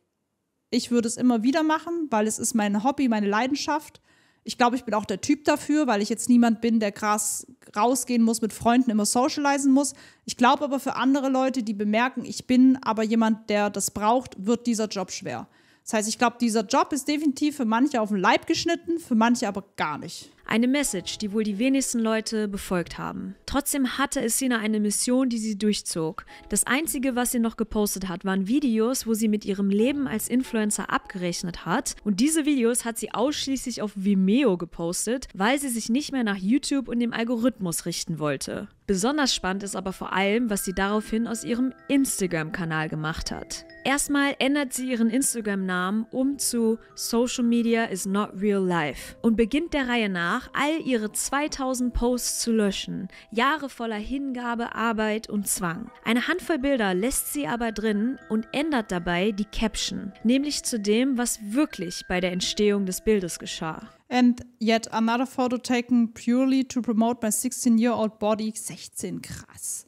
Ich würde es immer wieder machen, weil es ist mein Hobby, meine Leidenschaft. Ich glaube, ich bin auch der Typ dafür, weil ich jetzt niemand bin, der krass rausgehen muss, mit Freunden immer socialisen muss. Ich glaube aber für andere Leute, die bemerken, ich bin aber jemand, der das braucht, wird dieser Job schwer. Das heißt, ich glaube, dieser Job ist definitiv für manche auf den Leib geschnitten, für manche aber gar nicht. Eine Message, die wohl die wenigsten Leute befolgt haben. Trotzdem hatte Essina eine Mission, die sie durchzog. Das einzige, was sie noch gepostet hat, waren Videos, wo sie mit ihrem Leben als Influencer abgerechnet hat. Und diese Videos hat sie ausschließlich auf Vimeo gepostet, weil sie sich nicht mehr nach YouTube und dem Algorithmus richten wollte. Besonders spannend ist aber vor allem, was sie daraufhin aus ihrem Instagram-Kanal gemacht hat. Erstmal ändert sie ihren Instagram-Namen um zu Social Media is not real life und beginnt der Reihe nach, all ihre 2000 Posts zu löschen. Jahre voller Hingabe, Arbeit und Zwang. Eine Handvoll Bilder lässt sie aber drin und ändert dabei die Caption, nämlich zu dem, was wirklich bei der Entstehung des Bildes geschah. And yet another photo taken purely to promote my 16 year old body. 16, krass.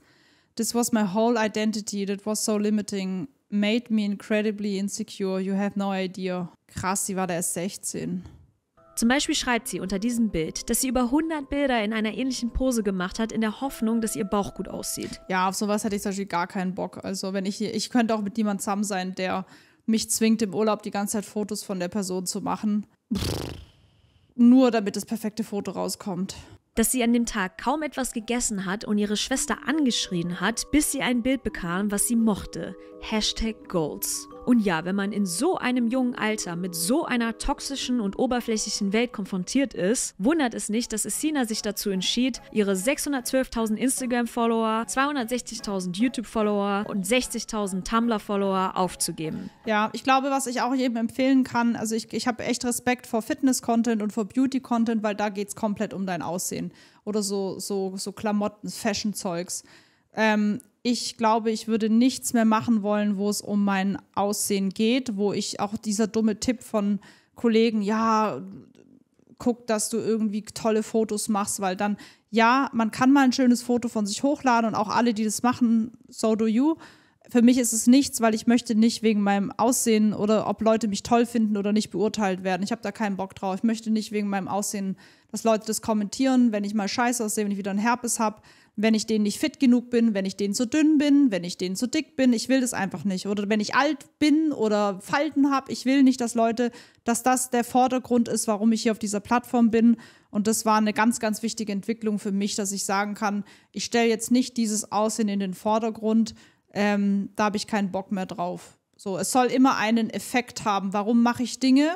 This was my whole identity. That was so limiting. Made me incredibly insecure. You have no idea. Krass, sie war da erst 16. Zum Beispiel schreibt sie unter diesem Bild, dass sie über 100 Bilder in einer ähnlichen Pose gemacht hat, in der Hoffnung, dass ihr Bauch gut aussieht. Ja, auf sowas hätte ich zum Beispiel gar keinen Bock. Also, wenn ich, ich könnte auch mit niemandem zusammen sein, der mich zwingt, im Urlaub die ganze Zeit Fotos von der Person zu machen. Pff nur damit das perfekte Foto rauskommt. Dass sie an dem Tag kaum etwas gegessen hat und ihre Schwester angeschrien hat, bis sie ein Bild bekam, was sie mochte. Hashtag Goals. Und ja, wenn man in so einem jungen Alter mit so einer toxischen und oberflächlichen Welt konfrontiert ist, wundert es nicht, dass Essina sich dazu entschied, ihre 612.000 Instagram-Follower, 260.000 YouTube-Follower und 60.000 Tumblr-Follower aufzugeben. Ja, ich glaube, was ich auch jedem empfehlen kann, also ich, ich habe echt Respekt vor Fitness-Content und vor Beauty-Content, weil da geht es komplett um dein Aussehen oder so, so, so Klamotten, Fashion-Zeugs. Ähm, ich glaube, ich würde nichts mehr machen wollen, wo es um mein Aussehen geht, wo ich auch dieser dumme Tipp von Kollegen, ja, guck, dass du irgendwie tolle Fotos machst, weil dann, ja, man kann mal ein schönes Foto von sich hochladen und auch alle, die das machen, so do you. Für mich ist es nichts, weil ich möchte nicht wegen meinem Aussehen oder ob Leute mich toll finden oder nicht beurteilt werden. Ich habe da keinen Bock drauf. Ich möchte nicht wegen meinem Aussehen, dass Leute das kommentieren, wenn ich mal scheiße aussehe, wenn ich wieder einen Herpes habe wenn ich denen nicht fit genug bin, wenn ich denen zu dünn bin, wenn ich denen zu dick bin, ich will das einfach nicht. Oder wenn ich alt bin oder Falten habe, ich will nicht, dass Leute, dass das der Vordergrund ist, warum ich hier auf dieser Plattform bin. Und das war eine ganz, ganz wichtige Entwicklung für mich, dass ich sagen kann, ich stelle jetzt nicht dieses Aussehen in den Vordergrund, ähm, da habe ich keinen Bock mehr drauf. So, es soll immer einen Effekt haben. Warum mache ich Dinge?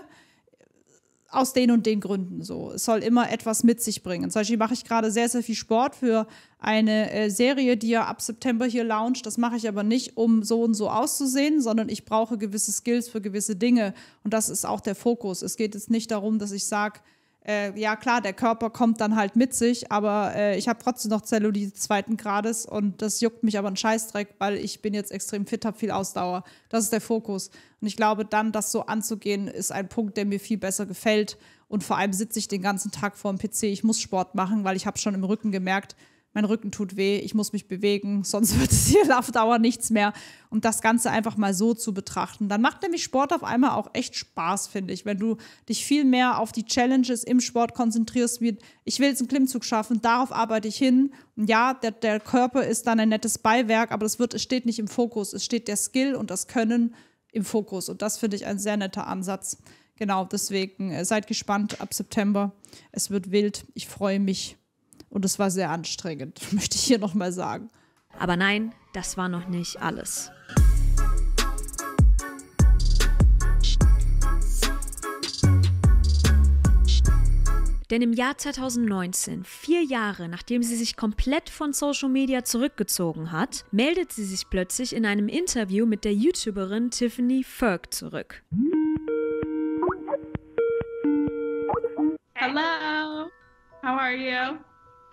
aus den und den Gründen so. Es soll immer etwas mit sich bringen. Zum Beispiel mache ich gerade sehr, sehr viel Sport für eine äh, Serie, die ja ab September hier launcht. Das mache ich aber nicht, um so und so auszusehen, sondern ich brauche gewisse Skills für gewisse Dinge. Und das ist auch der Fokus. Es geht jetzt nicht darum, dass ich sage, äh, ja klar, der Körper kommt dann halt mit sich, aber äh, ich habe trotzdem noch Zellulite zweiten Grades und das juckt mich aber ein Scheißdreck, weil ich bin jetzt extrem fit, habe viel Ausdauer. Das ist der Fokus. Und ich glaube, dann das so anzugehen, ist ein Punkt, der mir viel besser gefällt. Und vor allem sitze ich den ganzen Tag vor dem PC. Ich muss Sport machen, weil ich habe schon im Rücken gemerkt, mein Rücken tut weh, ich muss mich bewegen, (laughs) sonst wird es hier auf Dauer nichts mehr. Und das Ganze einfach mal so zu betrachten. Dann macht nämlich Sport auf einmal auch echt Spaß, finde ich. Wenn du dich viel mehr auf die Challenges im Sport konzentrierst, wie ich will jetzt einen Klimmzug schaffen, darauf arbeite ich hin. Und ja, der, der Körper ist dann ein nettes Beiwerk, aber es, wird, es steht nicht im Fokus. Es steht der Skill und das Können im Fokus. Und das finde ich ein sehr netter Ansatz. Genau, deswegen äh, seid gespannt ab September. Es wird wild. Ich freue mich. Und es war sehr anstrengend, (laughs) möchte ich hier nochmal sagen. Aber nein, das war noch nicht alles. Denn im Jahr 2019, vier Jahre nachdem sie sich komplett von Social Media zurückgezogen hat, meldet sie sich plötzlich in einem Interview mit der YouTuberin Tiffany Ferg zurück. Hello, how are you?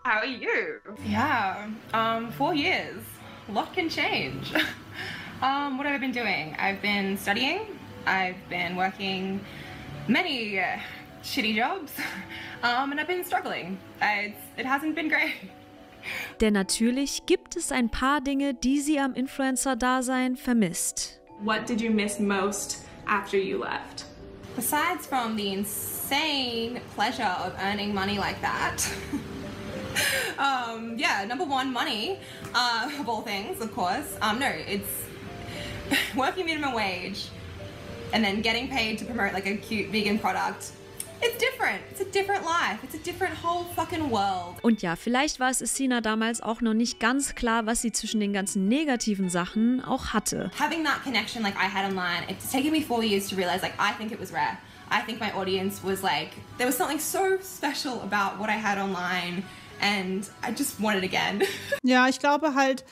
How are you? Yeah, um, four years. A lot can change. (laughs) um, what have I been doing? I've been studying. I've been working many uh, shitty jobs. (laughs) Um, and I've been struggling. I, it hasn't been great. (laughs) Denn natürlich gibt es ein paar Dinge, die sie am Influencer-Dasein vermisst. What did you miss most after you left? Besides from the insane pleasure of earning money like that um, yeah, number one, money, uh, of all things, of course. Um, no, it's (laughs) working minimum wage and then getting paid to promote like a cute vegan product It's different. It's a different life. It's a different whole fucking world. Und ja, vielleicht war es Sina damals auch noch nicht ganz klar, was sie zwischen den ganzen negativen Sachen auch hatte. Having that connection like I had online, it's taken me four years to realize like I think it was rare. I think my audience was like there was something so special about what I had online. and I just want it again. (laughs) Ja, ich glaube halt,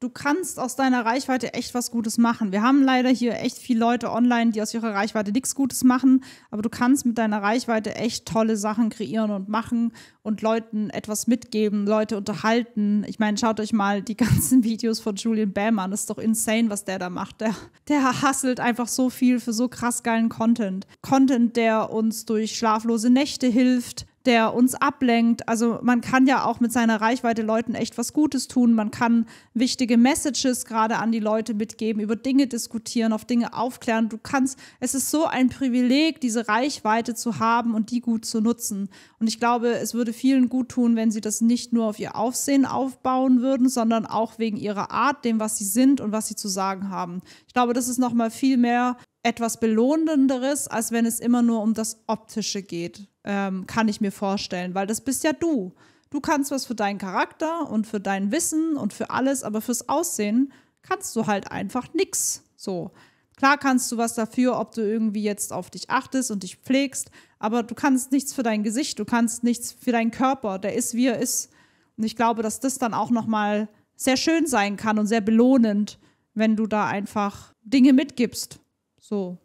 du kannst aus deiner Reichweite echt was Gutes machen. Wir haben leider hier echt viele Leute online, die aus ihrer Reichweite nichts Gutes machen, aber du kannst mit deiner Reichweite echt tolle Sachen kreieren und machen und Leuten etwas mitgeben, Leute unterhalten. Ich meine, schaut euch mal die (laughs) ganzen Videos von Julian Bam an. Das ist doch insane, was der da macht. Der, der hasselt einfach so viel für so krass geilen Content. Content, der uns durch schlaflose Nächte hilft, der uns ablenkt. Also man kann ja auch mit seiner Reichweite Leuten echt was Gutes tun. Man kann wichtige Messages gerade an die Leute mitgeben, über Dinge diskutieren, auf Dinge aufklären. Du kannst, es ist so ein Privileg, diese Reichweite zu haben und die gut zu nutzen. Und ich glaube, es würde vielen gut tun, wenn sie das nicht nur auf ihr Aufsehen aufbauen würden, sondern auch wegen ihrer Art, dem, was sie sind und was sie zu sagen haben. Ich glaube, das ist nochmal viel mehr etwas Belohnenderes, als wenn es immer nur um das Optische geht, ähm, kann ich mir vorstellen, weil das bist ja du. Du kannst was für deinen Charakter und für dein Wissen und für alles, aber fürs Aussehen kannst du halt einfach nichts. So. Klar kannst du was dafür, ob du irgendwie jetzt auf dich achtest und dich pflegst, aber du kannst nichts für dein Gesicht, du kannst nichts für deinen Körper, der ist, wie er ist. Und ich glaube, dass das dann auch nochmal sehr schön sein kann und sehr belohnend, wenn du da einfach Dinge mitgibst. So.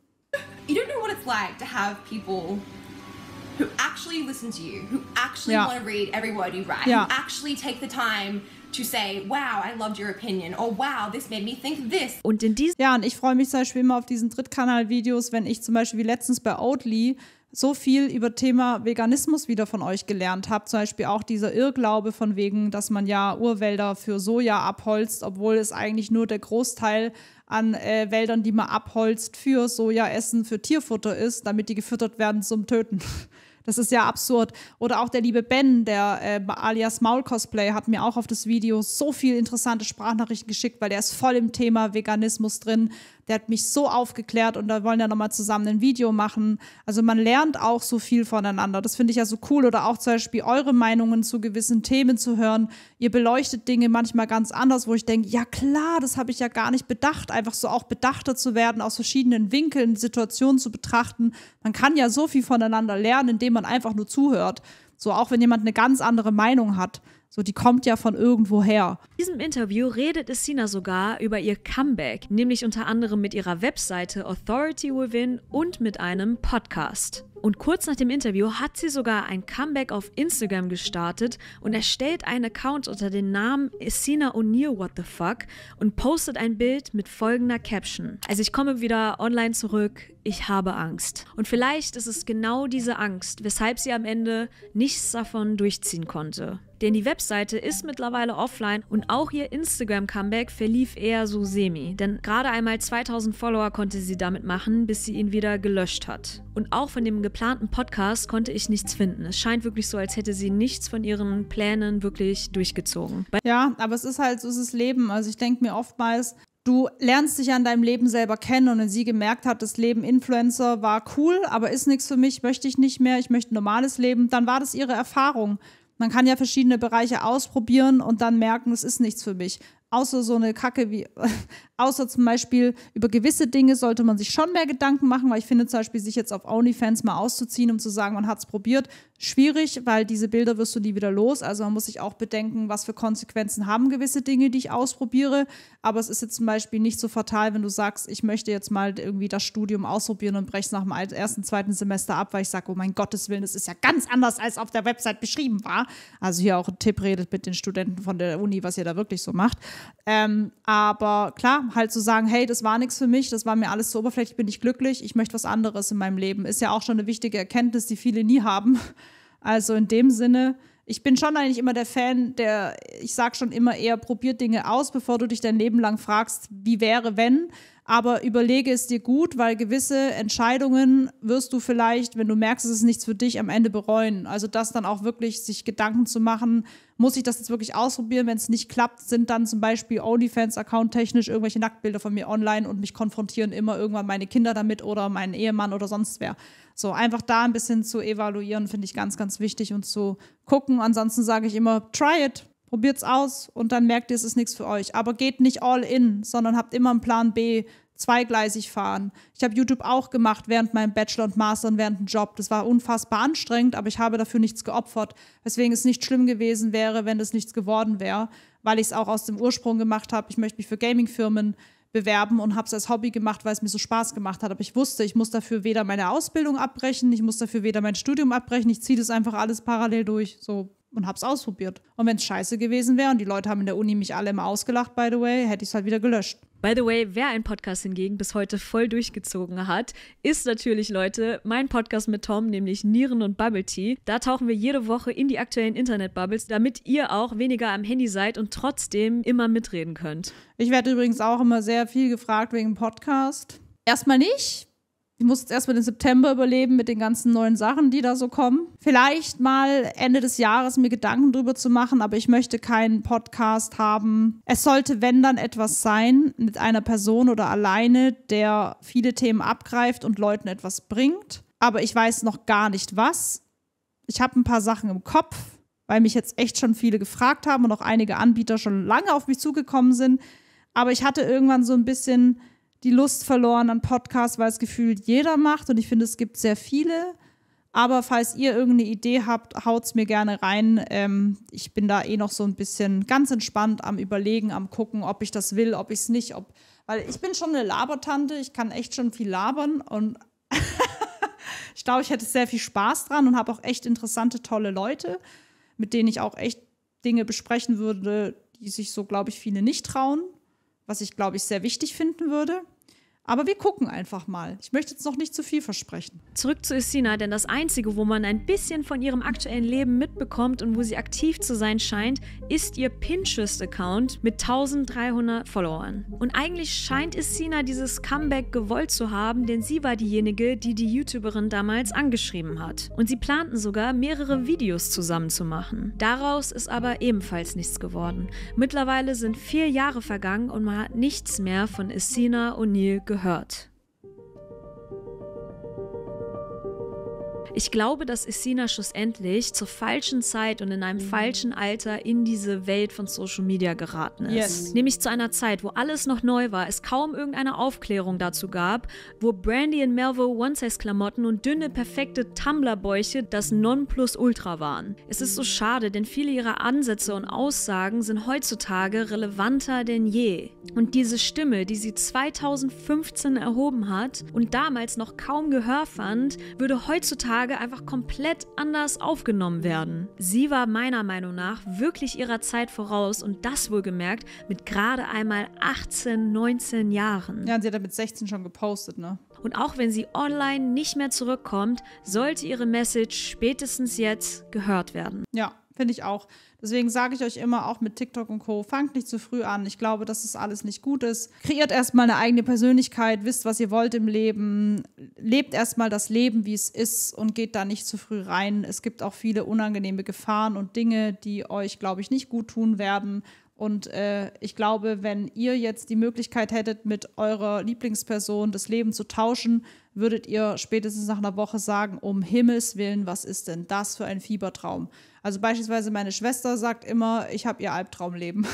You don't know what it's like to have people who actually listen to you, who actually yeah. want to read every word you write, yeah. who actually take the time to say, wow, I loved your opinion, or wow, this made me think this. Und in diesem ja, und ich freue mich zum Beispiel immer auf diesen Drittkanal-Videos, wenn ich zum Beispiel wie letztens bei Oatly so viel über Thema Veganismus wieder von euch gelernt habe. Zum Beispiel auch dieser Irrglaube von wegen, dass man ja Urwälder für Soja abholzt, obwohl es eigentlich nur der Großteil an äh, Wäldern, die man abholzt für Sojaessen, für Tierfutter ist, damit die gefüttert werden zum Töten. (laughs) Das ist ja absurd. Oder auch der liebe Ben, der äh, alias Maul Cosplay, hat mir auch auf das Video so viel interessante Sprachnachrichten geschickt, weil der ist voll im Thema Veganismus drin der hat mich so aufgeklärt und da wollen ja nochmal zusammen ein Video machen. Also man lernt auch so viel voneinander. Das finde ich ja so cool. Oder auch zum Beispiel eure Meinungen zu gewissen Themen zu hören. Ihr beleuchtet Dinge manchmal ganz anders, wo ich denke, ja klar, das habe ich ja gar nicht bedacht. Einfach so auch bedachter zu werden, aus verschiedenen Winkeln Situationen zu betrachten. Man kann ja so viel voneinander lernen, indem man einfach nur zuhört. So auch wenn jemand eine ganz andere Meinung hat. So, die kommt ja von irgendwo her. In diesem Interview redet Essina sogar über ihr Comeback, nämlich unter anderem mit ihrer Webseite Authority Within und mit einem Podcast. Und kurz nach dem Interview hat sie sogar ein Comeback auf Instagram gestartet und erstellt einen Account unter dem Namen Essina O'Neill What the Fuck und postet ein Bild mit folgender Caption. Also ich komme wieder online zurück, ich habe Angst. Und vielleicht ist es genau diese Angst, weshalb sie am Ende nichts davon durchziehen konnte denn die Webseite ist mittlerweile offline und auch ihr Instagram-Comeback verlief eher so semi, denn gerade einmal 2000 Follower konnte sie damit machen, bis sie ihn wieder gelöscht hat. Und auch von dem geplanten Podcast konnte ich nichts finden. Es scheint wirklich so, als hätte sie nichts von ihren Plänen wirklich durchgezogen. Ja, aber es ist halt, so es ist Leben. Also ich denke mir oftmals, du lernst dich an deinem Leben selber kennen und wenn sie gemerkt hat, das Leben Influencer war cool, aber ist nichts für mich, möchte ich nicht mehr, ich möchte ein normales Leben, dann war das ihre Erfahrung. Man kann ja verschiedene Bereiche ausprobieren und dann merken, es ist nichts für mich. Außer so eine Kacke wie, (laughs) Außer zum Beispiel über gewisse Dinge sollte man sich schon mehr Gedanken machen, weil ich finde zum Beispiel, sich jetzt auf OnlyFans mal auszuziehen, um zu sagen, man hat es probiert, schwierig, weil diese Bilder wirst du nie wieder los. Also man muss sich auch bedenken, was für Konsequenzen haben gewisse Dinge, die ich ausprobiere. Aber es ist jetzt zum Beispiel nicht so fatal, wenn du sagst, ich möchte jetzt mal irgendwie das Studium ausprobieren und breche es nach dem ersten, zweiten Semester ab, weil ich sage, oh mein Gottes Willen, das ist ja ganz anders, als auf der Website beschrieben war. Also hier auch ein Tipp, redet mit den Studenten von der Uni, was ihr da wirklich so macht. Ähm, aber klar, halt zu sagen, hey, das war nichts für mich, das war mir alles zu oberflächlich, bin ich glücklich, ich möchte was anderes in meinem Leben, ist ja auch schon eine wichtige Erkenntnis, die viele nie haben. Also in dem Sinne, ich bin schon eigentlich immer der Fan, der, ich sag schon immer eher, probier Dinge aus, bevor du dich dein Leben lang fragst, wie wäre, wenn, aber überlege es dir gut, weil gewisse Entscheidungen wirst du vielleicht, wenn du merkst, es ist nichts für dich, am Ende bereuen. Also das dann auch wirklich sich Gedanken zu machen, muss ich das jetzt wirklich ausprobieren? Wenn es nicht klappt, sind dann zum Beispiel OnlyFans-Account technisch irgendwelche Nacktbilder von mir online und mich konfrontieren immer irgendwann meine Kinder damit oder meinen Ehemann oder sonst wer. So einfach da ein bisschen zu evaluieren, finde ich ganz, ganz wichtig und zu gucken. Ansonsten sage ich immer, try it probiert es aus und dann merkt ihr, es ist nichts für euch. Aber geht nicht all in, sondern habt immer einen Plan B, zweigleisig fahren. Ich habe YouTube auch gemacht während meinem Bachelor und Master und während dem Job. Das war unfassbar anstrengend, aber ich habe dafür nichts geopfert, weswegen es nicht schlimm gewesen wäre, wenn das nichts geworden wäre, weil ich es auch aus dem Ursprung gemacht habe. Ich möchte mich für Gaming-Firmen bewerben und habe es als Hobby gemacht, weil es mir so Spaß gemacht hat. Aber ich wusste, ich muss dafür weder meine Ausbildung abbrechen, ich muss dafür weder mein Studium abbrechen, ich ziehe das einfach alles parallel durch. So und hab's ausprobiert. Und wenn's scheiße gewesen wäre und die Leute haben in der Uni mich alle immer ausgelacht, by the way, hätte ich's halt wieder gelöscht. By the way, wer einen Podcast hingegen bis heute voll durchgezogen hat, ist natürlich, Leute, mein Podcast mit Tom, nämlich Nieren und Bubble Tea. Da tauchen wir jede Woche in die aktuellen Internet-Bubbles, damit ihr auch weniger am Handy seid und trotzdem immer mitreden könnt. Ich werde übrigens auch immer sehr viel gefragt wegen Podcast. Erstmal nicht, ich muss jetzt erstmal den September überleben mit den ganzen neuen Sachen, die da so kommen. Vielleicht mal Ende des Jahres mir Gedanken drüber zu machen, aber ich möchte keinen Podcast haben. Es sollte, wenn dann, etwas sein mit einer Person oder alleine, der viele Themen abgreift und Leuten etwas bringt. Aber ich weiß noch gar nicht was. Ich habe ein paar Sachen im Kopf, weil mich jetzt echt schon viele gefragt haben und auch einige Anbieter schon lange auf mich zugekommen sind. Aber ich hatte irgendwann so ein bisschen die Lust verloren an Podcasts, weil es gefühlt jeder macht und ich finde, es gibt sehr viele. Aber falls ihr irgendeine Idee habt, haut es mir gerne rein. Ähm, ich bin da eh noch so ein bisschen ganz entspannt am Überlegen, am Gucken, ob ich das will, ob ich es nicht, ob. Weil ich bin schon eine Labertante, ich kann echt schon viel labern und (laughs) ich glaube, ich hätte sehr viel Spaß dran und habe auch echt interessante, tolle Leute, mit denen ich auch echt Dinge besprechen würde, die sich so, glaube ich, viele nicht trauen, was ich, glaube ich, sehr wichtig finden würde. Aber wir gucken einfach mal. Ich möchte jetzt noch nicht zu viel versprechen. Zurück zu Essina, denn das Einzige, wo man ein bisschen von ihrem aktuellen Leben mitbekommt und wo sie aktiv zu sein scheint, ist ihr Pinterest-Account mit 1300 Followern. Und eigentlich scheint Essina dieses Comeback gewollt zu haben, denn sie war diejenige, die die YouTuberin damals angeschrieben hat. Und sie planten sogar, mehrere Videos zusammen zu machen. Daraus ist aber ebenfalls nichts geworden. Mittlerweile sind vier Jahre vergangen und man hat nichts mehr von Isina O'Neill gehört. gehört. Ich glaube, dass Isina schlussendlich zur falschen Zeit und in einem mhm. falschen Alter in diese Welt von Social Media geraten ist. Yes. Nämlich zu einer Zeit, wo alles noch neu war, es kaum irgendeine Aufklärung dazu gab, wo Brandy und Melville One-Size-Klamotten und dünne, perfekte Tumblr-Bäuche das Non-Plus-Ultra waren. Es ist so mhm. schade, denn viele ihrer Ansätze und Aussagen sind heutzutage relevanter denn je. Und diese Stimme, die sie 2015 erhoben hat und damals noch kaum Gehör fand, würde heutzutage heutzutage einfach komplett anders aufgenommen werden. Sie war meiner Meinung nach wirklich ihrer Zeit voraus und das wohlgemerkt mit gerade einmal 18, 19 Jahren. Ja, und sie hat mit 16 schon gepostet, ne? Und auch wenn sie online nicht mehr zurückkommt, sollte ihre Message spätestens jetzt gehört werden. Ja, finde ich auch. Deswegen sage ich euch immer auch mit TikTok und Co. Fangt nicht zu früh an. Ich glaube, dass das alles nicht gut ist. Kreiert erstmal eine eigene Persönlichkeit, wisst, was ihr wollt im Leben. Lebt erstmal das Leben, wie es ist und geht da nicht zu früh rein. Es gibt auch viele unangenehme Gefahren und Dinge, die euch, glaube ich, nicht gut tun werden. Und äh, ich glaube, wenn ihr jetzt die Möglichkeit hättet, mit eurer Lieblingsperson das Leben zu tauschen, würdet ihr spätestens nach einer Woche sagen, um Himmels willen, was ist denn das für ein Fiebertraum? Also beispielsweise meine Schwester sagt immer, ich habe ihr Albtraumleben,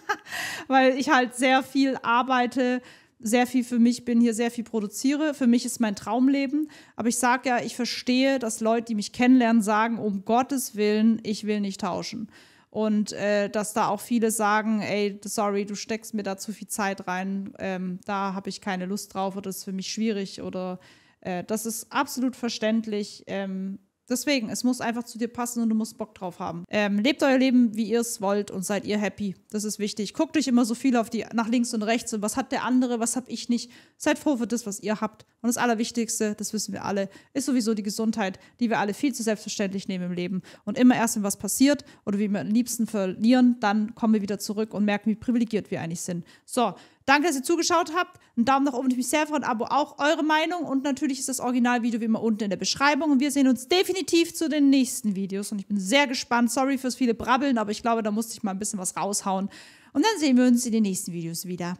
(laughs) weil ich halt sehr viel arbeite, sehr viel für mich bin, hier sehr viel produziere. Für mich ist mein Traumleben. Aber ich sage ja, ich verstehe, dass Leute, die mich kennenlernen, sagen, um Gottes Willen, ich will nicht tauschen. Und äh, dass da auch viele sagen, ey, sorry, du steckst mir da zu viel Zeit rein, ähm, da habe ich keine Lust drauf oder das ist für mich schwierig oder äh, das ist absolut verständlich. Ähm, Deswegen, es muss einfach zu dir passen und du musst Bock drauf haben. Ähm, lebt euer Leben, wie ihr es wollt und seid ihr happy. Das ist wichtig. Guckt euch immer so viel auf die nach links und rechts und was hat der andere, was hab ich nicht. Seid froh für das, was ihr habt. Und das Allerwichtigste, das wissen wir alle, ist sowieso die Gesundheit, die wir alle viel zu selbstverständlich nehmen im Leben. Und immer erst, wenn was passiert oder wir am liebsten verlieren, dann kommen wir wieder zurück und merken, wie privilegiert wir eigentlich sind. So, Danke, dass ihr zugeschaut habt. Ein Daumen nach oben ich mich sehr freuen, Abo auch eure Meinung. Und natürlich ist das Originalvideo wie immer unten in der Beschreibung. Und wir sehen uns definitiv zu den nächsten Videos. Und ich bin sehr gespannt. Sorry fürs viele Brabbeln, aber ich glaube, da musste ich mal ein bisschen was raushauen. Und dann sehen wir uns in den nächsten Videos wieder.